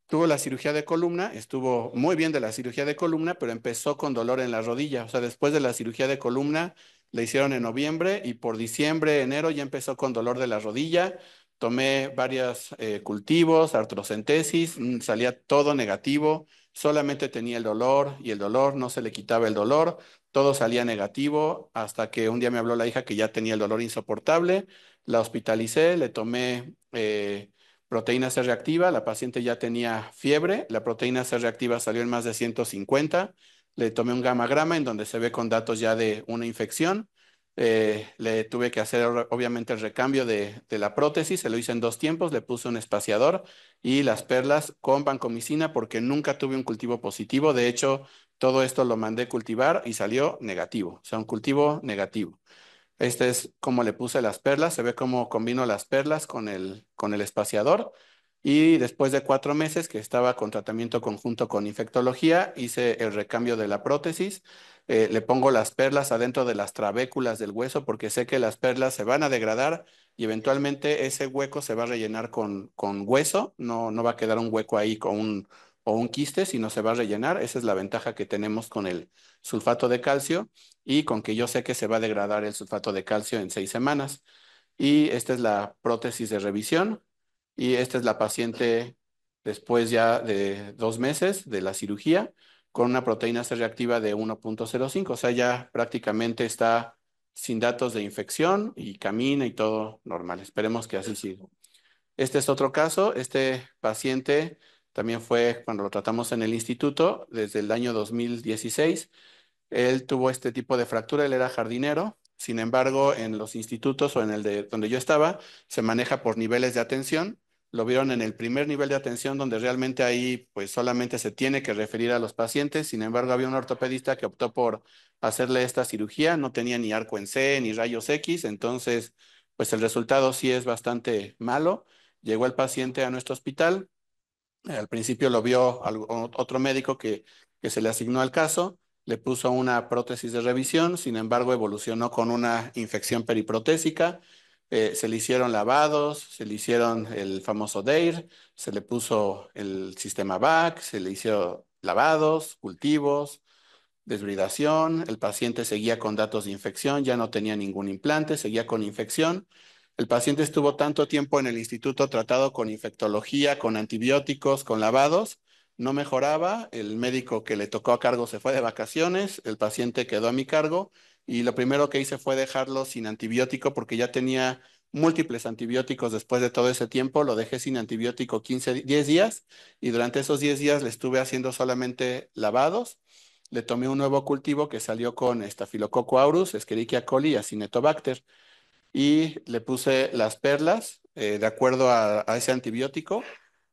Tuvo la cirugía de columna, estuvo muy bien de la cirugía de columna, pero empezó con dolor en la rodilla. O sea, después de la cirugía de columna le hicieron en noviembre y por diciembre, enero ya empezó con dolor de la rodilla. Tomé varios eh, cultivos, artrocentesis, mm, salía todo negativo solamente tenía el dolor y el dolor, no se le quitaba el dolor, todo salía negativo, hasta que un día me habló la hija que ya tenía el dolor insoportable, la hospitalicé, le tomé eh, proteína C reactiva, la paciente ya tenía fiebre, la proteína C reactiva salió en más de 150, le tomé un gamagrama en donde se ve con datos ya de una infección, eh, le tuve que hacer obviamente el recambio de, la prótesis, se lo hice en dos tiempos, le puse un espaciador y las perlas con vancomicina porque nunca tuve un cultivo positivo. De hecho, todo esto lo mandé cultivar y salió negativo, o sea, un cultivo negativo. Este es cómo le puse las perlas, se ve cómo combino las perlas con el espaciador. Y después de cuatro meses que estaba con tratamiento conjunto con infectología, hice el recambio de la prótesis eh, le pongo las perlas adentro de las trabéculas del hueso porque sé que las perlas se van a degradar y eventualmente ese hueco se va a rellenar con, hueso, no, no va a quedar un hueco ahí con un, o un quiste, sino se va a rellenar. Esa es la ventaja que tenemos con el sulfato de calcio y con que yo sé que se va a degradar el sulfato de calcio en seis semanas. Y esta es la prótesis de revisión y esta es la paciente después ya de dos meses de la cirugía con una proteína C reactiva de 1.05, o sea, ya prácticamente está sin datos de infección y camina y todo normal. Esperemos que así siga. Este es otro caso, este paciente también fue cuando lo tratamos en el instituto desde el año 2016. Él tuvo este tipo de fractura, él era jardinero, sin embargo, en los institutos o en el de donde yo estaba, se maneja por niveles de atención lo vieron en el primer nivel de atención, donde realmente ahí pues solamente se tiene que referir a los pacientes. Sin embargo, había un ortopedista que optó por hacerle esta cirugía, no tenía ni arco en C ni rayos X, entonces pues el resultado sí es bastante malo. Llegó el paciente a nuestro hospital, al principio lo vio otro médico que, que se le asignó al caso, le puso una prótesis de revisión, sin embargo evolucionó con una infección periprotésica, eh, se le hicieron lavados, se le hicieron el famoso DAIR, se le puso el sistema VAC, se le hicieron lavados, cultivos, desbridación, el paciente seguía con datos de infección, ya no tenía ningún implante, seguía con infección. El paciente estuvo tanto tiempo en el instituto tratado con infectología, con antibióticos, con lavados, no mejoraba, el médico que le tocó a cargo se fue de vacaciones, el paciente quedó a mi cargo y lo primero que hice fue dejarlo sin antibiótico porque ya tenía múltiples antibióticos después de todo ese tiempo, lo dejé sin antibiótico 15, 10 días y durante esos 10 días le estuve haciendo solamente lavados. Le tomé un nuevo cultivo que salió con Staphylococcus aureus, Escherichia coli y Acinetobacter y le puse las perlas eh, de acuerdo a ese antibiótico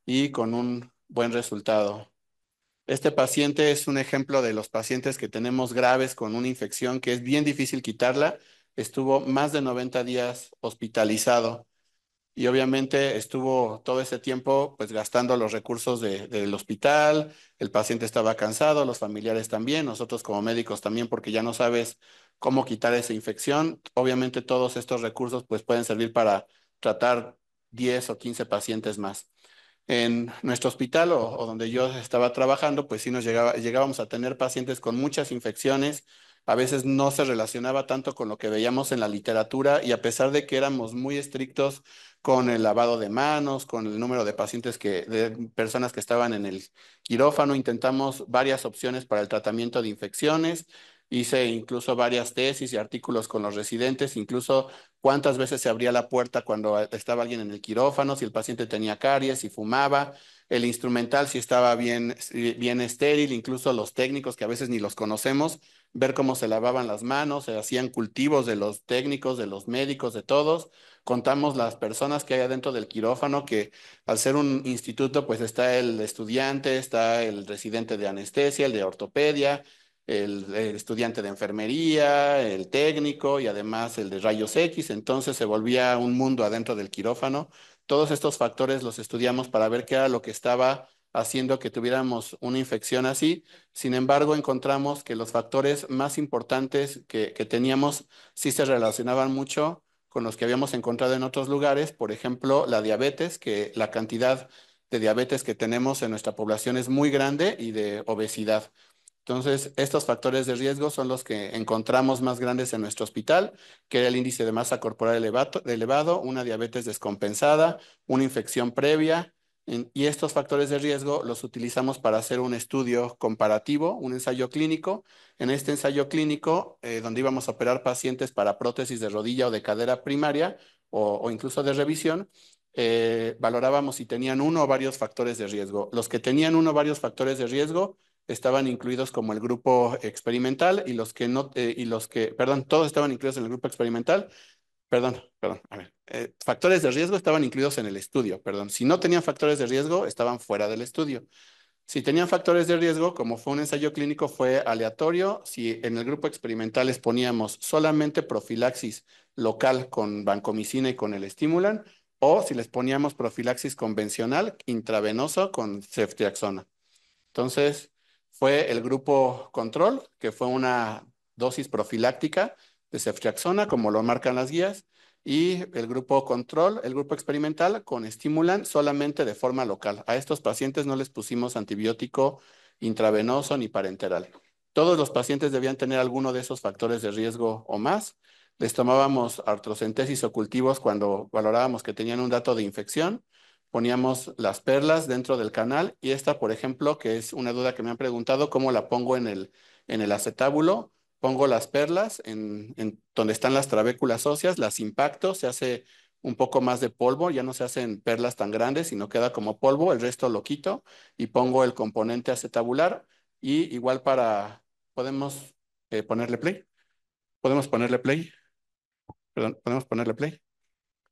y con un buen resultado. Este paciente es un ejemplo de los pacientes que tenemos graves con una infección que es bien difícil quitarla. Estuvo más de 90 días hospitalizado y obviamente estuvo todo ese tiempo pues gastando los recursos del hospital, el paciente estaba cansado, los familiares también, nosotros como médicos también porque ya no sabes cómo quitar esa infección. Obviamente todos estos recursos pues pueden servir para tratar 10 o 15 pacientes más en nuestro hospital o, donde yo estaba trabajando, pues sí nos llegaba, llegábamos a tener pacientes con muchas infecciones. A veces no se relacionaba tanto con lo que veíamos en la literatura y a pesar de que éramos muy estrictos con el lavado de manos, con el número de pacientes que, de personas que estaban en el quirófano, intentamos varias opciones para el tratamiento de infecciones Hice incluso varias tesis y artículos con los residentes, incluso cuántas veces se abría la puerta cuando eh, estaba alguien en el quirófano, si el paciente tenía caries, si fumaba, el instrumental si estaba bien, bien estéril, incluso los técnicos que a veces ni los conocemos, ver cómo se lavaban las manos, se hacían cultivos de los técnicos, de los médicos, de todos. Contamos las personas que hay adentro del quirófano, que al ser un instituto, pues está el estudiante, está el residente de anestesia, el de ortopedia, el, estudiante de enfermería, el técnico y además el de rayos X, entonces se volvía un mundo adentro del quirófano. Todos estos factores los estudiamos para ver qué era lo que estaba haciendo que tuviéramos una infección así. Sin embargo, encontramos que los factores más importantes que, que teníamos sí se relacionaban mucho con los que habíamos encontrado en otros lugares, por ejemplo, la diabetes, que la cantidad de diabetes que tenemos en nuestra población es muy grande y de obesidad. Entonces, estos factores de riesgo son los que encontramos más grandes en nuestro hospital, que era el índice de masa corporal elevado, una diabetes descompensada, una infección previa, y estos factores de riesgo los utilizamos para hacer un estudio comparativo, un ensayo clínico. En este ensayo clínico, eh, donde íbamos a operar pacientes para prótesis de rodilla o de cadera primaria o, incluso de revisión, eh, valorábamos si tenían uno o varios factores de riesgo. Los que tenían uno o varios factores de riesgo estaban incluidos como el grupo experimental y los que no, eh, y los que, perdón, todos estaban incluidos en el grupo experimental, perdón, perdón, a ver, eh, factores de riesgo estaban incluidos en el estudio, perdón, si no tenían factores de riesgo, estaban fuera del estudio. Si tenían factores de riesgo, como fue un ensayo clínico, fue aleatorio. Si en el grupo experimental les poníamos solamente profilaxis local con vancomicina y con el estimulan, o si les poníamos profilaxis convencional intravenoso con ceftriaxona. Entonces, fue el grupo control, que fue una dosis profiláctica de ceftriaxona, como lo marcan las guías, y el grupo control, el grupo experimental, con estimulan solamente de forma local. A estos pacientes no les pusimos antibiótico intravenoso ni parenteral. Todos los pacientes debían tener alguno de esos factores de riesgo o más. Les tomábamos artrocentesis o cultivos cuando valorábamos que tenían un dato de infección poníamos las perlas dentro del canal y esta, por ejemplo, que es una duda que me han preguntado, ¿cómo la pongo en el, en el acetábulo? Pongo las perlas en, donde están las trabéculas óseas, las impacto, se hace un poco más de polvo, ya no se hacen perlas tan grandes, sino queda como polvo, el resto lo quito y pongo el componente acetabular y igual para, podemos eh, ponerle play, podemos ponerle play, perdón, podemos ponerle play.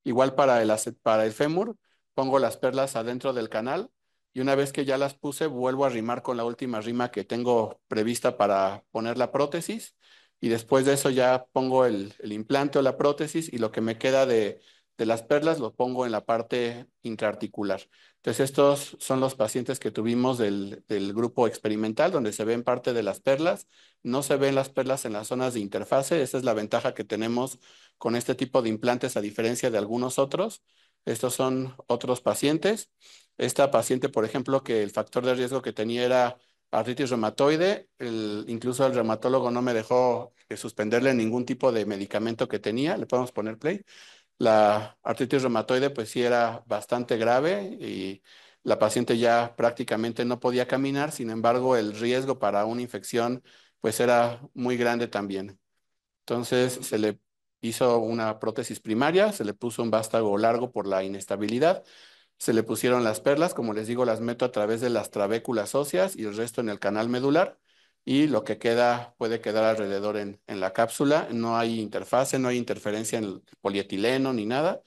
Igual para el, para el fémur, pongo las perlas adentro del canal y una vez que ya las puse, vuelvo a rimar con la última rima que tengo prevista para poner la prótesis y después de eso ya pongo el, implante o la prótesis y lo que me queda de, las perlas lo pongo en la parte intraarticular. Entonces, estos son los pacientes que tuvimos del, grupo experimental, donde se ven parte de las perlas. No se ven las perlas en las zonas de interfase. Esa es la ventaja que tenemos con este tipo de implantes, a diferencia de algunos otros. Estos son otros pacientes. Esta paciente, por ejemplo, que el factor de riesgo que tenía era artritis reumatoide, incluso el reumatólogo no me dejó eh, suspenderle ningún tipo de medicamento que tenía, le podemos poner play. La artritis reumatoide pues sí era bastante grave y la paciente ya prácticamente no podía caminar, sin embargo el riesgo para una infección pues era muy grande también. Entonces se le Hizo una prótesis primaria, se le puso un vástago largo por la inestabilidad, se le pusieron las perlas, como les digo, las meto a través de las trabéculas óseas y el resto en el canal medular y lo que queda puede quedar alrededor en, la cápsula. No hay interfase, no hay interferencia en el polietileno ni nada.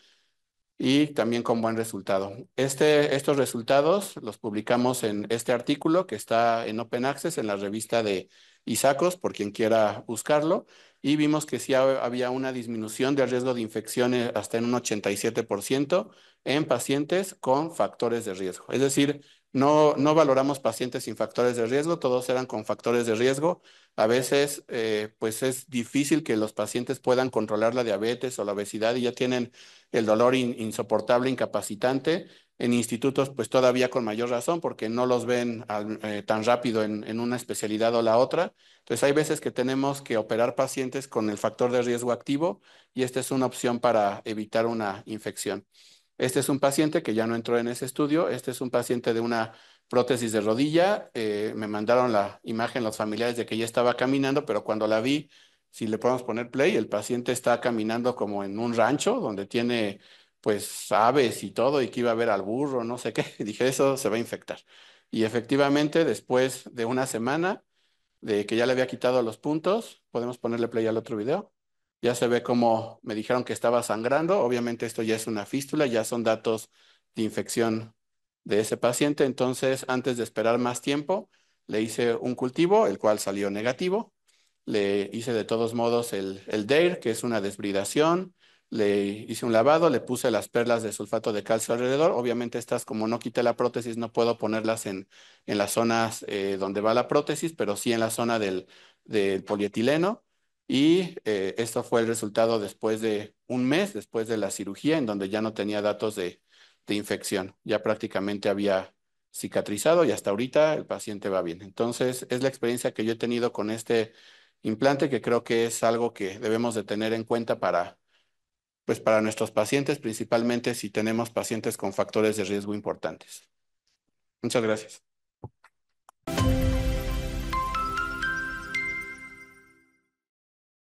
Y también con buen resultado. Este, estos resultados los publicamos en este artículo que está en Open Access en la revista de Isacos, por quien quiera buscarlo y vimos que sí había una disminución del riesgo de infecciones hasta en un 87% en pacientes con factores de riesgo. Es decir, no, valoramos pacientes sin factores de riesgo, todos eran con factores de riesgo. A veces, eh, pues es difícil que los pacientes puedan controlar la diabetes o la obesidad y ya tienen el dolor insoportable, incapacitante. En institutos, pues todavía con mayor razón, porque no los ven eh, tan rápido en, en una especialidad o la otra. Entonces, hay veces que tenemos que operar pacientes con el factor de riesgo activo y esta es una opción para evitar una infección. Este es un paciente que ya no entró en ese estudio, este es un paciente de una prótesis de rodilla, eh, me mandaron la imagen los familiares de que ya estaba caminando, pero cuando la vi, si le podemos poner play, el paciente está caminando como en un rancho donde tiene pues aves y todo y que iba a ver al burro, no sé qué, dije, eso se va a infectar. Y efectivamente, después de una semana de que ya le había quitado los puntos, podemos ponerle play al otro video. Ya se ve como me dijeron que estaba sangrando. Obviamente esto ya es una fístula, ya son datos de infección de ese paciente. Entonces, antes de esperar más tiempo, le hice un cultivo, el cual salió negativo. Le hice de todos modos el, el DAIR, que es una desbridación. Le hice un lavado, le puse las perlas de sulfato de calcio alrededor. Obviamente estas, como no quité la prótesis, no puedo ponerlas en, las zonas eh, donde va la prótesis, pero sí en la zona del polietileno y eh, esto fue el resultado después de un mes, después de la cirugía, en donde ya no tenía datos de, de infección. Ya prácticamente había cicatrizado y hasta ahorita el paciente va bien. Entonces, es la experiencia que yo he tenido con este implante que creo que es algo que debemos de tener en cuenta para, pues, para nuestros pacientes, principalmente si tenemos pacientes con factores de riesgo importantes. Muchas gracias.